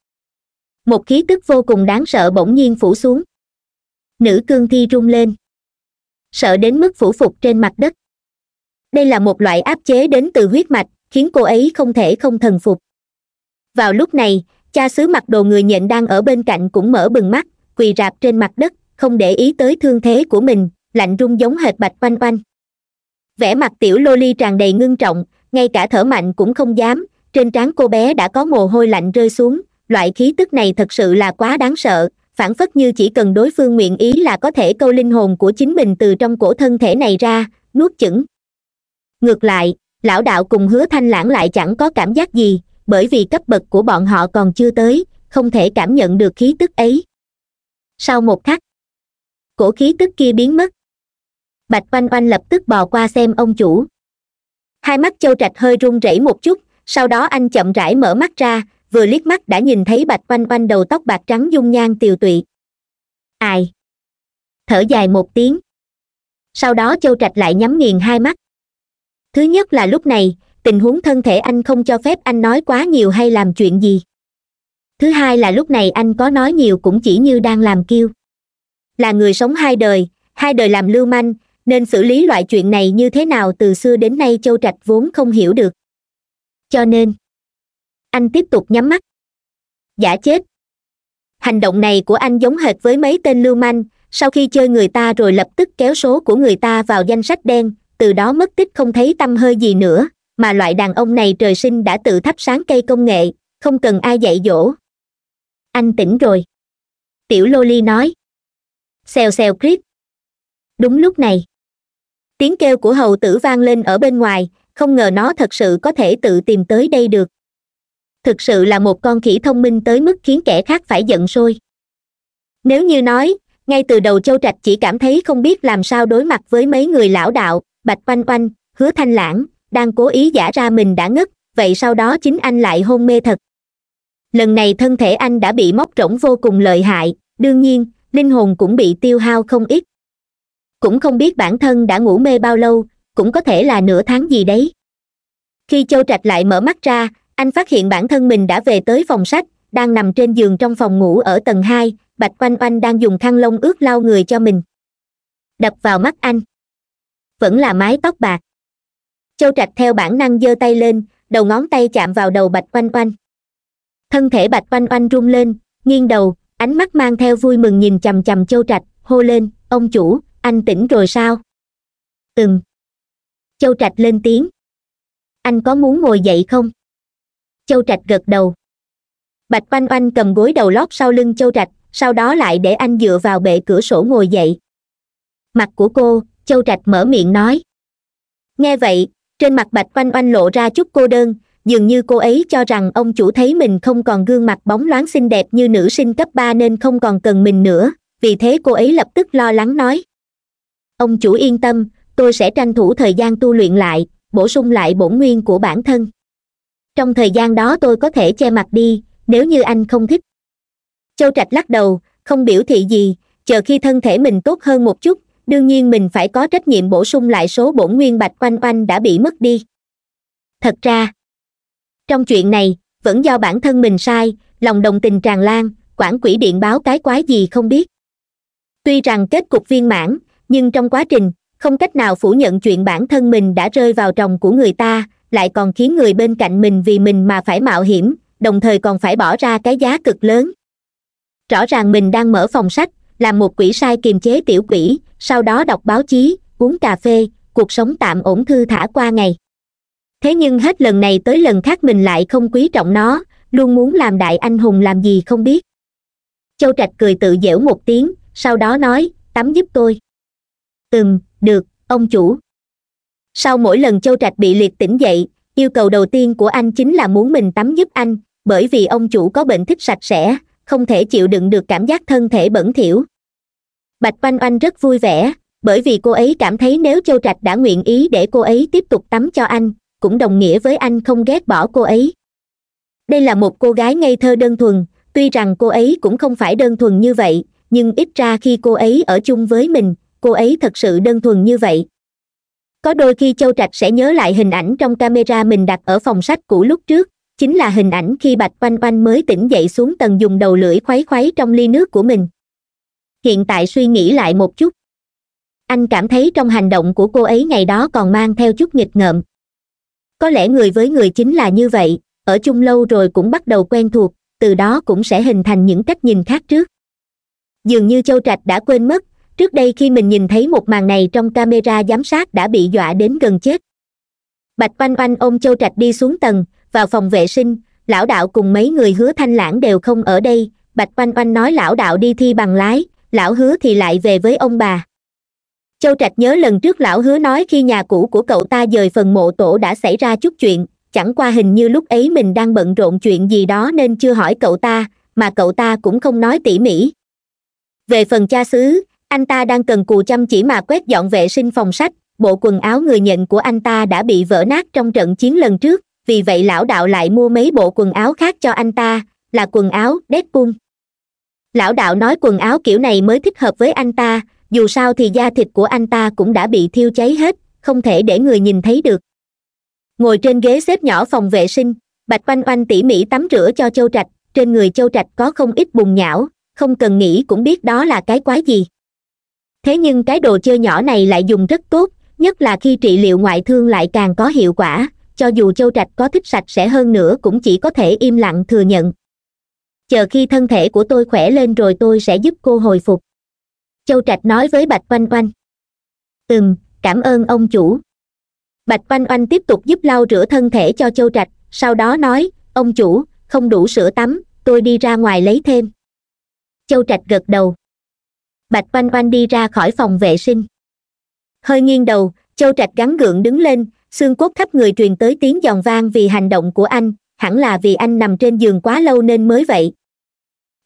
một khí tức vô cùng đáng sợ bỗng nhiên phủ xuống nữ cương thi rung lên sợ đến mức phủ phục trên mặt đất đây là một loại áp chế đến từ huyết mạch khiến cô ấy không thể không thần phục vào lúc này cha xứ mặc đồ người nhện đang ở bên cạnh cũng mở bừng mắt quỳ rạp trên mặt đất không để ý tới thương thế của mình lạnh run giống hệt bạch oanh oanh vẻ mặt tiểu loli tràn đầy ngưng trọng ngay cả thở mạnh cũng không dám trên trán cô bé đã có mồ hôi lạnh rơi xuống loại khí tức này thật sự là quá đáng sợ phản phất như chỉ cần đối phương nguyện ý là có thể câu linh hồn của chính mình từ trong cổ thân thể này ra nuốt chửng ngược lại lão đạo cùng hứa thanh lãng lại chẳng có cảm giác gì bởi vì cấp bậc của bọn họ còn chưa tới không thể cảm nhận được khí tức ấy sau một khắc cổ khí tức kia biến mất bạch oanh oanh lập tức bò qua xem ông chủ hai mắt châu trạch hơi run rẩy một chút sau đó anh chậm rãi mở mắt ra vừa liếc mắt đã nhìn thấy bạch quanh quanh đầu tóc bạc trắng dung nhan tiều tụy ai thở dài một tiếng sau đó châu trạch lại nhắm nghiền hai mắt thứ nhất là lúc này tình huống thân thể anh không cho phép anh nói quá nhiều hay làm chuyện gì thứ hai là lúc này anh có nói nhiều cũng chỉ như đang làm kiêu là người sống hai đời hai đời làm lưu manh nên xử lý loại chuyện này như thế nào từ xưa đến nay châu trạch vốn không hiểu được cho nên anh tiếp tục nhắm mắt giả chết hành động này của anh giống hệt với mấy tên lưu manh sau khi chơi người ta rồi lập tức kéo số của người ta vào danh sách đen từ đó mất tích không thấy tâm hơi gì nữa mà loại đàn ông này trời sinh đã tự thắp sáng cây công nghệ không cần ai dạy dỗ anh tỉnh rồi tiểu loli nói xèo xèo crip đúng lúc này tiếng kêu của hầu tử vang lên ở bên ngoài không ngờ nó thật sự có thể tự tìm tới đây được thực sự là một con khỉ thông minh tới mức khiến kẻ khác phải giận sôi nếu như nói ngay từ đầu châu trạch chỉ cảm thấy không biết làm sao đối mặt với mấy người lão đạo bạch Quanh Quanh hứa thanh lãng đang cố ý giả ra mình đã ngất vậy sau đó chính anh lại hôn mê thật lần này thân thể anh đã bị móc rỗng vô cùng lợi hại đương nhiên linh hồn cũng bị tiêu hao không ít cũng không biết bản thân đã ngủ mê bao lâu cũng có thể là nửa tháng gì đấy khi châu trạch lại mở mắt ra anh phát hiện bản thân mình đã về tới phòng sách đang nằm trên giường trong phòng ngủ ở tầng hai bạch oanh oanh đang dùng khăn lông ướt lau người cho mình đập vào mắt anh vẫn là mái tóc bạc châu trạch theo bản năng giơ tay lên đầu ngón tay chạm vào đầu bạch oanh oanh thân thể bạch oanh oanh rung lên nghiêng đầu ánh mắt mang theo vui mừng nhìn chằm chằm châu trạch hô lên ông chủ anh tỉnh rồi sao ừm châu trạch lên tiếng anh có muốn ngồi dậy không châu trạch gật đầu bạch oanh oanh cầm gối đầu lót sau lưng châu trạch sau đó lại để anh dựa vào bệ cửa sổ ngồi dậy mặt của cô châu trạch mở miệng nói nghe vậy trên mặt bạch oanh oanh lộ ra chút cô đơn dường như cô ấy cho rằng ông chủ thấy mình không còn gương mặt bóng loáng xinh đẹp như nữ sinh cấp ba nên không còn cần mình nữa vì thế cô ấy lập tức lo lắng nói ông chủ yên tâm tôi sẽ tranh thủ thời gian tu luyện lại bổ sung lại bổn nguyên của bản thân trong thời gian đó tôi có thể che mặt đi nếu như anh không thích châu trạch lắc đầu không biểu thị gì chờ khi thân thể mình tốt hơn một chút đương nhiên mình phải có trách nhiệm bổ sung lại số bổn nguyên bạch quanh quanh đã bị mất đi thật ra trong chuyện này vẫn do bản thân mình sai lòng đồng tình tràn lan quản quỹ điện báo cái quái gì không biết tuy rằng kết cục viên mãn nhưng trong quá trình không cách nào phủ nhận chuyện bản thân mình đã rơi vào chồng của người ta lại còn khiến người bên cạnh mình vì mình mà phải mạo hiểm đồng thời còn phải bỏ ra cái giá cực lớn rõ ràng mình đang mở phòng sách làm một quỷ sai kiềm chế tiểu quỷ sau đó đọc báo chí uống cà phê cuộc sống tạm ổn thư thả qua ngày thế nhưng hết lần này tới lần khác mình lại không quý trọng nó luôn muốn làm đại anh hùng làm gì không biết châu trạch cười tự dễu một tiếng sau đó nói tắm giúp tôi ừm được ông chủ sau mỗi lần châu trạch bị liệt tỉnh dậy yêu cầu đầu tiên của anh chính là muốn mình tắm giúp anh bởi vì ông chủ có bệnh thích sạch sẽ không thể chịu đựng được cảm giác thân thể bẩn thỉu bạch oanh oanh rất vui vẻ bởi vì cô ấy cảm thấy nếu châu trạch đã nguyện ý để cô ấy tiếp tục tắm cho anh cũng đồng nghĩa với anh không ghét bỏ cô ấy đây là một cô gái ngây thơ đơn thuần tuy rằng cô ấy cũng không phải đơn thuần như vậy nhưng ít ra khi cô ấy ở chung với mình cô ấy thật sự đơn thuần như vậy có đôi khi châu trạch sẽ nhớ lại hình ảnh trong camera mình đặt ở phòng sách cũ lúc trước chính là hình ảnh khi bạch oanh oanh mới tỉnh dậy xuống tầng dùng đầu lưỡi khuấy khuấy trong ly nước của mình hiện tại suy nghĩ lại một chút anh cảm thấy trong hành động của cô ấy ngày đó còn mang theo chút nghịch ngợm có lẽ người với người chính là như vậy ở chung lâu rồi cũng bắt đầu quen thuộc từ đó cũng sẽ hình thành những cách nhìn khác trước dường như châu trạch đã quên mất trước đây khi mình nhìn thấy một màn này trong camera giám sát đã bị dọa đến gần chết bạch oanh oanh ôm châu trạch đi xuống tầng vào phòng vệ sinh lão đạo cùng mấy người hứa thanh lãng đều không ở đây bạch oanh oanh nói lão đạo đi thi bằng lái lão hứa thì lại về với ông bà châu trạch nhớ lần trước lão hứa nói khi nhà cũ của cậu ta dời phần mộ tổ đã xảy ra chút chuyện chẳng qua hình như lúc ấy mình đang bận rộn chuyện gì đó nên chưa hỏi cậu ta mà cậu ta cũng không nói tỉ mỉ về phần cha xứ anh ta đang cần cù chăm chỉ mà quét dọn vệ sinh phòng sách bộ quần áo người nhận của anh ta đã bị vỡ nát trong trận chiến lần trước vì vậy lão đạo lại mua mấy bộ quần áo khác cho anh ta là quần áo Deadpool. lão đạo nói quần áo kiểu này mới thích hợp với anh ta dù sao thì da thịt của anh ta cũng đã bị thiêu cháy hết không thể để người nhìn thấy được ngồi trên ghế xếp nhỏ phòng vệ sinh bạch quanh oanh tỉ mỉ tắm rửa cho châu trạch trên người châu trạch có không ít bùn nhão không cần nghĩ cũng biết đó là cái quái gì thế nhưng cái đồ chơi nhỏ này lại dùng rất tốt nhất là khi trị liệu ngoại thương lại càng có hiệu quả cho dù châu trạch có thích sạch sẽ hơn nữa cũng chỉ có thể im lặng thừa nhận chờ khi thân thể của tôi khỏe lên rồi tôi sẽ giúp cô hồi phục châu trạch nói với bạch oanh oanh ừm cảm ơn ông chủ bạch oanh oanh tiếp tục giúp lau rửa thân thể cho châu trạch sau đó nói ông chủ không đủ sữa tắm tôi đi ra ngoài lấy thêm châu trạch gật đầu bạch oanh oanh đi ra khỏi phòng vệ sinh hơi nghiêng đầu châu trạch gắn gượng đứng lên xương cốt khắp người truyền tới tiếng giòn vang vì hành động của anh hẳn là vì anh nằm trên giường quá lâu nên mới vậy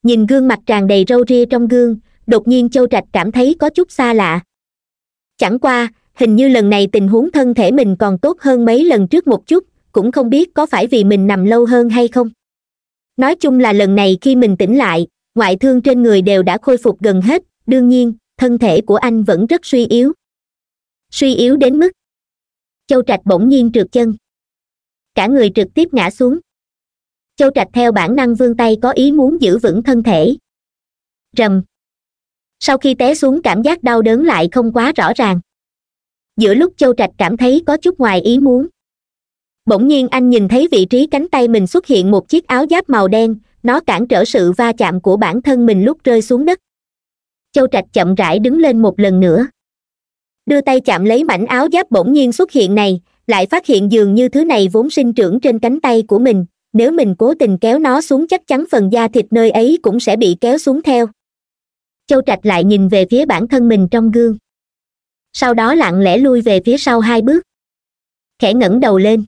nhìn gương mặt tràn đầy râu ria trong gương đột nhiên châu trạch cảm thấy có chút xa lạ chẳng qua hình như lần này tình huống thân thể mình còn tốt hơn mấy lần trước một chút cũng không biết có phải vì mình nằm lâu hơn hay không nói chung là lần này khi mình tỉnh lại ngoại thương trên người đều đã khôi phục gần hết đương nhiên thân thể của anh vẫn rất suy yếu suy yếu đến mức châu trạch bỗng nhiên trượt chân cả người trực tiếp ngã xuống châu trạch theo bản năng vươn tay có ý muốn giữ vững thân thể rầm sau khi té xuống cảm giác đau đớn lại không quá rõ ràng giữa lúc châu trạch cảm thấy có chút ngoài ý muốn bỗng nhiên anh nhìn thấy vị trí cánh tay mình xuất hiện một chiếc áo giáp màu đen nó cản trở sự va chạm của bản thân mình lúc rơi xuống đất châu trạch chậm rãi đứng lên một lần nữa đưa tay chạm lấy mảnh áo giáp bỗng nhiên xuất hiện này lại phát hiện dường như thứ này vốn sinh trưởng trên cánh tay của mình nếu mình cố tình kéo nó xuống chắc chắn phần da thịt nơi ấy cũng sẽ bị kéo xuống theo châu trạch lại nhìn về phía bản thân mình trong gương sau đó lặng lẽ lui về phía sau hai bước khẽ ngẩng đầu lên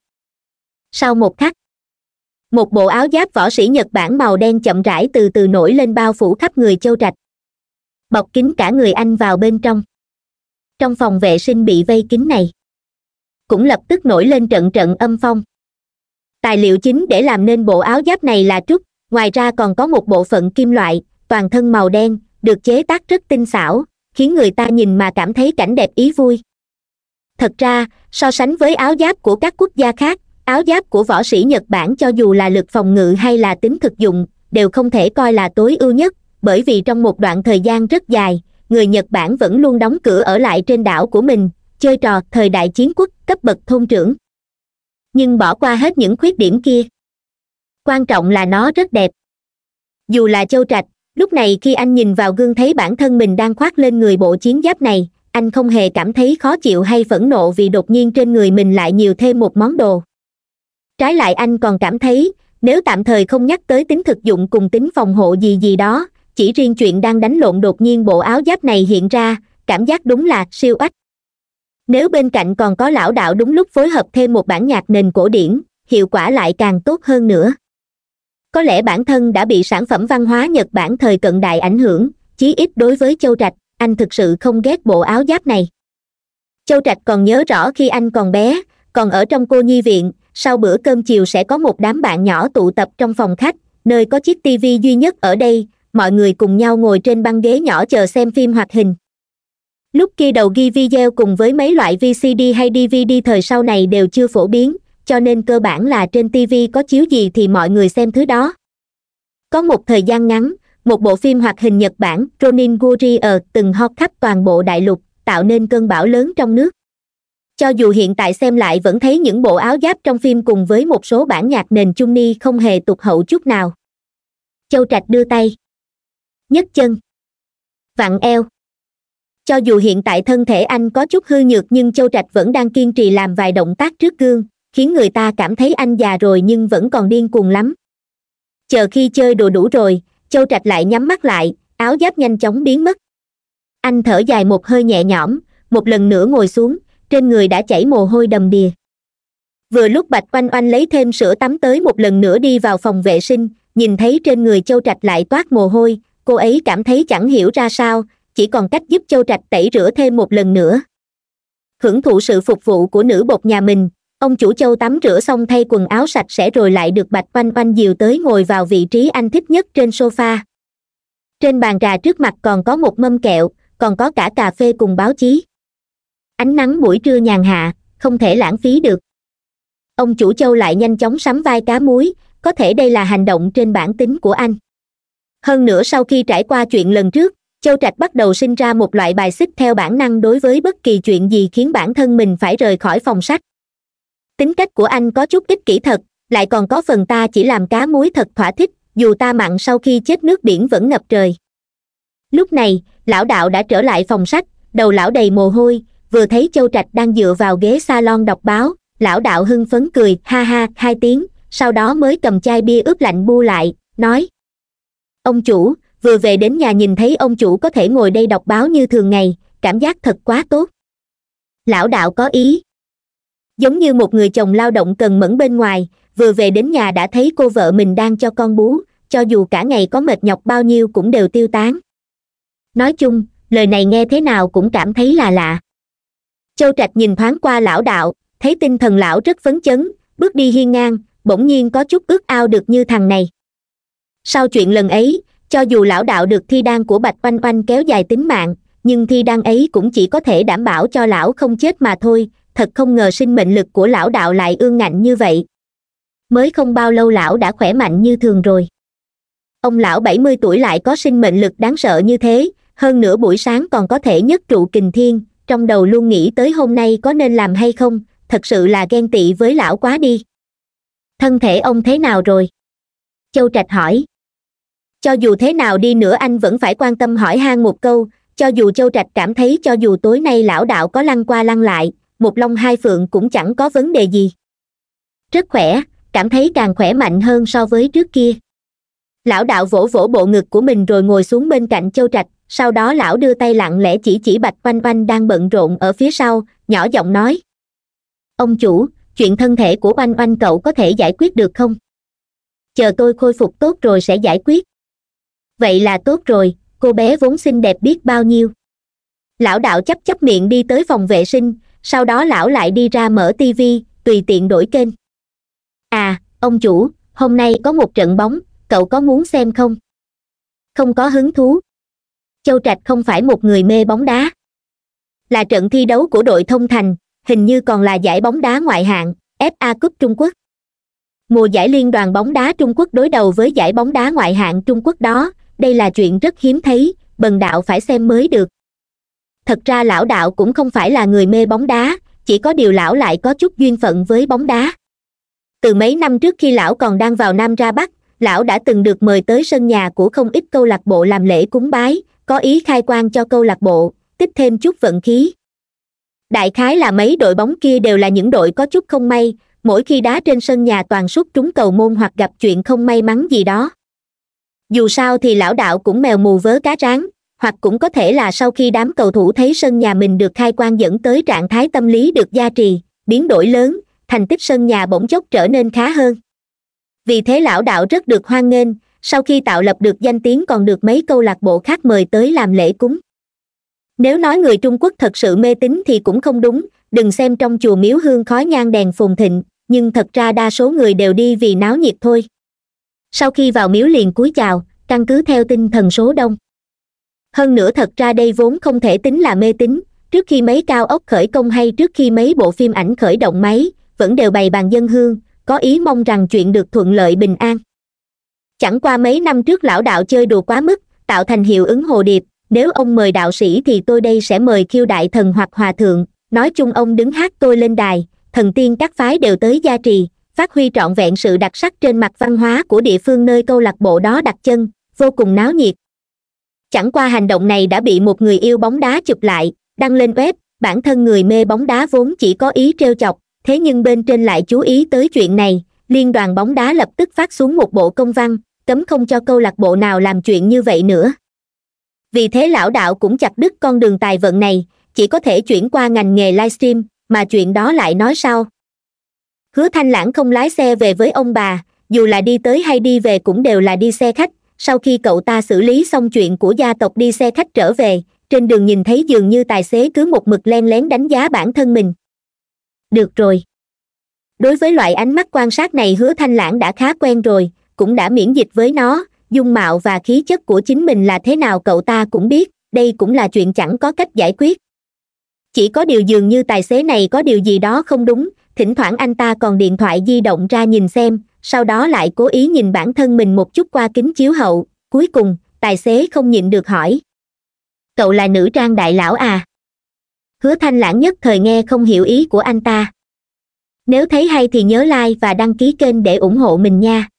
sau một khắc một bộ áo giáp võ sĩ nhật bản màu đen chậm rãi từ từ nổi lên bao phủ khắp người châu trạch bọc kín cả người anh vào bên trong trong phòng vệ sinh bị vây kín này cũng lập tức nổi lên trận trận âm phong tài liệu chính để làm nên bộ áo giáp này là trúc ngoài ra còn có một bộ phận kim loại toàn thân màu đen được chế tác rất tinh xảo khiến người ta nhìn mà cảm thấy cảnh đẹp ý vui thật ra so sánh với áo giáp của các quốc gia khác áo giáp của võ sĩ nhật bản cho dù là lực phòng ngự hay là tính thực dụng đều không thể coi là tối ưu nhất bởi vì trong một đoạn thời gian rất dài người nhật bản vẫn luôn đóng cửa ở lại trên đảo của mình chơi trò thời đại chiến quốc cấp bậc thôn trưởng nhưng bỏ qua hết những khuyết điểm kia quan trọng là nó rất đẹp dù là châu trạch lúc này khi anh nhìn vào gương thấy bản thân mình đang khoác lên người bộ chiến giáp này anh không hề cảm thấy khó chịu hay phẫn nộ vì đột nhiên trên người mình lại nhiều thêm một món đồ trái lại anh còn cảm thấy nếu tạm thời không nhắc tới tính thực dụng cùng tính phòng hộ gì gì đó chỉ riêng chuyện đang đánh lộn đột nhiên bộ áo giáp này hiện ra cảm giác đúng là siêu ách nếu bên cạnh còn có lão đạo đúng lúc phối hợp thêm một bản nhạc nền cổ điển hiệu quả lại càng tốt hơn nữa có lẽ bản thân đã bị sản phẩm văn hóa nhật bản thời cận đại ảnh hưởng chí ít đối với châu trạch anh thực sự không ghét bộ áo giáp này châu trạch còn nhớ rõ khi anh còn bé còn ở trong cô nhi viện sau bữa cơm chiều sẽ có một đám bạn nhỏ tụ tập trong phòng khách nơi có chiếc tivi duy nhất ở đây mọi người cùng nhau ngồi trên băng ghế nhỏ chờ xem phim hoạt hình lúc kia đầu ghi video cùng với mấy loại vcd hay dvd thời sau này đều chưa phổ biến cho nên cơ bản là trên tv có chiếu gì thì mọi người xem thứ đó có một thời gian ngắn một bộ phim hoạt hình nhật bản ronin warrior từng hot khắp toàn bộ đại lục tạo nên cơn bão lớn trong nước cho dù hiện tại xem lại vẫn thấy những bộ áo giáp trong phim cùng với một số bản nhạc nền chung ni không hề tục hậu chút nào châu trạch đưa tay nhấc chân vặn eo cho dù hiện tại thân thể anh có chút hư nhược nhưng châu trạch vẫn đang kiên trì làm vài động tác trước gương khiến người ta cảm thấy anh già rồi nhưng vẫn còn điên cuồng lắm chờ khi chơi đồ đủ rồi châu trạch lại nhắm mắt lại áo giáp nhanh chóng biến mất anh thở dài một hơi nhẹ nhõm một lần nữa ngồi xuống trên người đã chảy mồ hôi đầm đìa vừa lúc bạch oanh oanh lấy thêm sữa tắm tới một lần nữa đi vào phòng vệ sinh nhìn thấy trên người châu trạch lại toát mồ hôi cô ấy cảm thấy chẳng hiểu ra sao chỉ còn cách giúp châu trạch tẩy rửa thêm một lần nữa hưởng thụ sự phục vụ của nữ bột nhà mình ông chủ châu tắm rửa xong thay quần áo sạch sẽ rồi lại được bạch oanh oanh dìu tới ngồi vào vị trí anh thích nhất trên sofa trên bàn trà trước mặt còn có một mâm kẹo còn có cả cà phê cùng báo chí ánh nắng buổi trưa nhàn hạ không thể lãng phí được ông chủ châu lại nhanh chóng sắm vai cá muối có thể đây là hành động trên bản tính của anh hơn nữa sau khi trải qua chuyện lần trước châu trạch bắt đầu sinh ra một loại bài xích theo bản năng đối với bất kỳ chuyện gì khiến bản thân mình phải rời khỏi phòng sách tính cách của anh có chút ích kỷ thật lại còn có phần ta chỉ làm cá muối thật thỏa thích dù ta mặn sau khi chết nước biển vẫn ngập trời lúc này lão đạo đã trở lại phòng sách đầu lão đầy mồ hôi vừa thấy châu trạch đang dựa vào ghế salon đọc báo lão đạo hưng phấn cười ha ha hai tiếng sau đó mới cầm chai bia ướp lạnh bu lại nói ông chủ vừa về đến nhà nhìn thấy ông chủ có thể ngồi đây đọc báo như thường ngày cảm giác thật quá tốt lão đạo có ý giống như một người chồng lao động cần mẫn bên ngoài vừa về đến nhà đã thấy cô vợ mình đang cho con bú cho dù cả ngày có mệt nhọc bao nhiêu cũng đều tiêu tán nói chung lời này nghe thế nào cũng cảm thấy là lạ châu trạch nhìn thoáng qua lão đạo thấy tinh thần lão rất phấn chấn bước đi hiên ngang bỗng nhiên có chút ước ao được như thằng này sau chuyện lần ấy cho dù lão đạo được thi đan của bạch oanh oanh kéo dài tính mạng nhưng thi đan ấy cũng chỉ có thể đảm bảo cho lão không chết mà thôi thật không ngờ sinh mệnh lực của lão đạo lại ương ngạnh như vậy mới không bao lâu lão đã khỏe mạnh như thường rồi ông lão bảy mươi tuổi lại có sinh mệnh lực đáng sợ như thế hơn nửa buổi sáng còn có thể nhất trụ kình thiên trong đầu luôn nghĩ tới hôm nay có nên làm hay không thật sự là ghen tị với lão quá đi thân thể ông thế nào rồi châu trạch hỏi cho dù thế nào đi nữa anh vẫn phải quan tâm hỏi han một câu cho dù châu trạch cảm thấy cho dù tối nay lão đạo có lăn qua lăn lại một long hai phượng cũng chẳng có vấn đề gì rất khỏe cảm thấy càng khỏe mạnh hơn so với trước kia lão đạo vỗ vỗ bộ ngực của mình rồi ngồi xuống bên cạnh châu trạch sau đó lão đưa tay lặng lẽ chỉ chỉ bạch Quanh Quanh đang bận rộn ở phía sau nhỏ giọng nói ông chủ chuyện thân thể của Quanh Quanh cậu có thể giải quyết được không chờ tôi khôi phục tốt rồi sẽ giải quyết vậy là tốt rồi cô bé vốn xinh đẹp biết bao nhiêu lão đạo chấp chấp miệng đi tới phòng vệ sinh sau đó lão lại đi ra mở tivi tùy tiện đổi kênh à ông chủ hôm nay có một trận bóng cậu có muốn xem không không có hứng thú châu trạch không phải một người mê bóng đá là trận thi đấu của đội thông thành hình như còn là giải bóng đá ngoại hạng fa cúp trung quốc mùa giải liên đoàn bóng đá trung quốc đối đầu với giải bóng đá ngoại hạng trung quốc đó đây là chuyện rất hiếm thấy bần đạo phải xem mới được thật ra lão đạo cũng không phải là người mê bóng đá chỉ có điều lão lại có chút duyên phận với bóng đá từ mấy năm trước khi lão còn đang vào nam ra bắc lão đã từng được mời tới sân nhà của không ít câu lạc bộ làm lễ cúng bái có ý khai quang cho câu lạc bộ tích thêm chút vận khí đại khái là mấy đội bóng kia đều là những đội có chút không may mỗi khi đá trên sân nhà toàn suốt trúng cầu môn hoặc gặp chuyện không may mắn gì đó dù sao thì lão đạo cũng mèo mù vớ cá rán hoặc cũng có thể là sau khi đám cầu thủ thấy sân nhà mình được khai quang dẫn tới trạng thái tâm lý được gia trì biến đổi lớn thành tích sân nhà bỗng chốc trở nên khá hơn vì thế lão đạo rất được hoan nghênh sau khi tạo lập được danh tiếng còn được mấy câu lạc bộ khác mời tới làm lễ cúng nếu nói người trung quốc thật sự mê tín thì cũng không đúng đừng xem trong chùa miếu hương khói nhang đèn phồn thịnh nhưng thật ra đa số người đều đi vì náo nhiệt thôi sau khi vào miếu liền cúi chào căn cứ theo tinh thần số đông hơn nữa thật ra đây vốn không thể tính là mê tín trước khi mấy cao ốc khởi công hay trước khi mấy bộ phim ảnh khởi động máy vẫn đều bày bàn dân hương có ý mong rằng chuyện được thuận lợi bình an chẳng qua mấy năm trước lão đạo chơi đùa quá mức tạo thành hiệu ứng hồ điệp nếu ông mời đạo sĩ thì tôi đây sẽ mời khiêu đại thần hoặc hòa thượng nói chung ông đứng hát tôi lên đài thần tiên các phái đều tới gia trì phát huy trọn vẹn sự đặc sắc trên mặt văn hóa của địa phương nơi câu lạc bộ đó đặt chân vô cùng náo nhiệt chẳng qua hành động này đã bị một người yêu bóng đá chụp lại đăng lên web bản thân người mê bóng đá vốn chỉ có ý trêu chọc thế nhưng bên trên lại chú ý tới chuyện này liên đoàn bóng đá lập tức phát xuống một bộ công văn cấm không cho câu lạc bộ nào làm chuyện như vậy nữa vì thế lão đạo cũng chặt đứt con đường tài vận này chỉ có thể chuyển qua ngành nghề livestream mà chuyện đó lại nói sau hứa thanh lãng không lái xe về với ông bà dù là đi tới hay đi về cũng đều là đi xe khách sau khi cậu ta xử lý xong chuyện của gia tộc đi xe khách trở về trên đường nhìn thấy dường như tài xế cứ một mực len lén đánh giá bản thân mình được rồi đối với loại ánh mắt quan sát này hứa thanh lãng đã khá quen rồi cũng đã miễn dịch với nó dung mạo và khí chất của chính mình là thế nào cậu ta cũng biết đây cũng là chuyện chẳng có cách giải quyết chỉ có điều dường như tài xế này có điều gì đó không đúng thỉnh thoảng anh ta còn điện thoại di động ra nhìn xem sau đó lại cố ý nhìn bản thân mình một chút qua kính chiếu hậu cuối cùng tài xế không nhịn được hỏi cậu là nữ trang đại lão à hứa thanh lãng nhất thời nghe không hiểu ý của anh ta nếu thấy hay thì nhớ like và đăng ký kênh để ủng hộ mình nha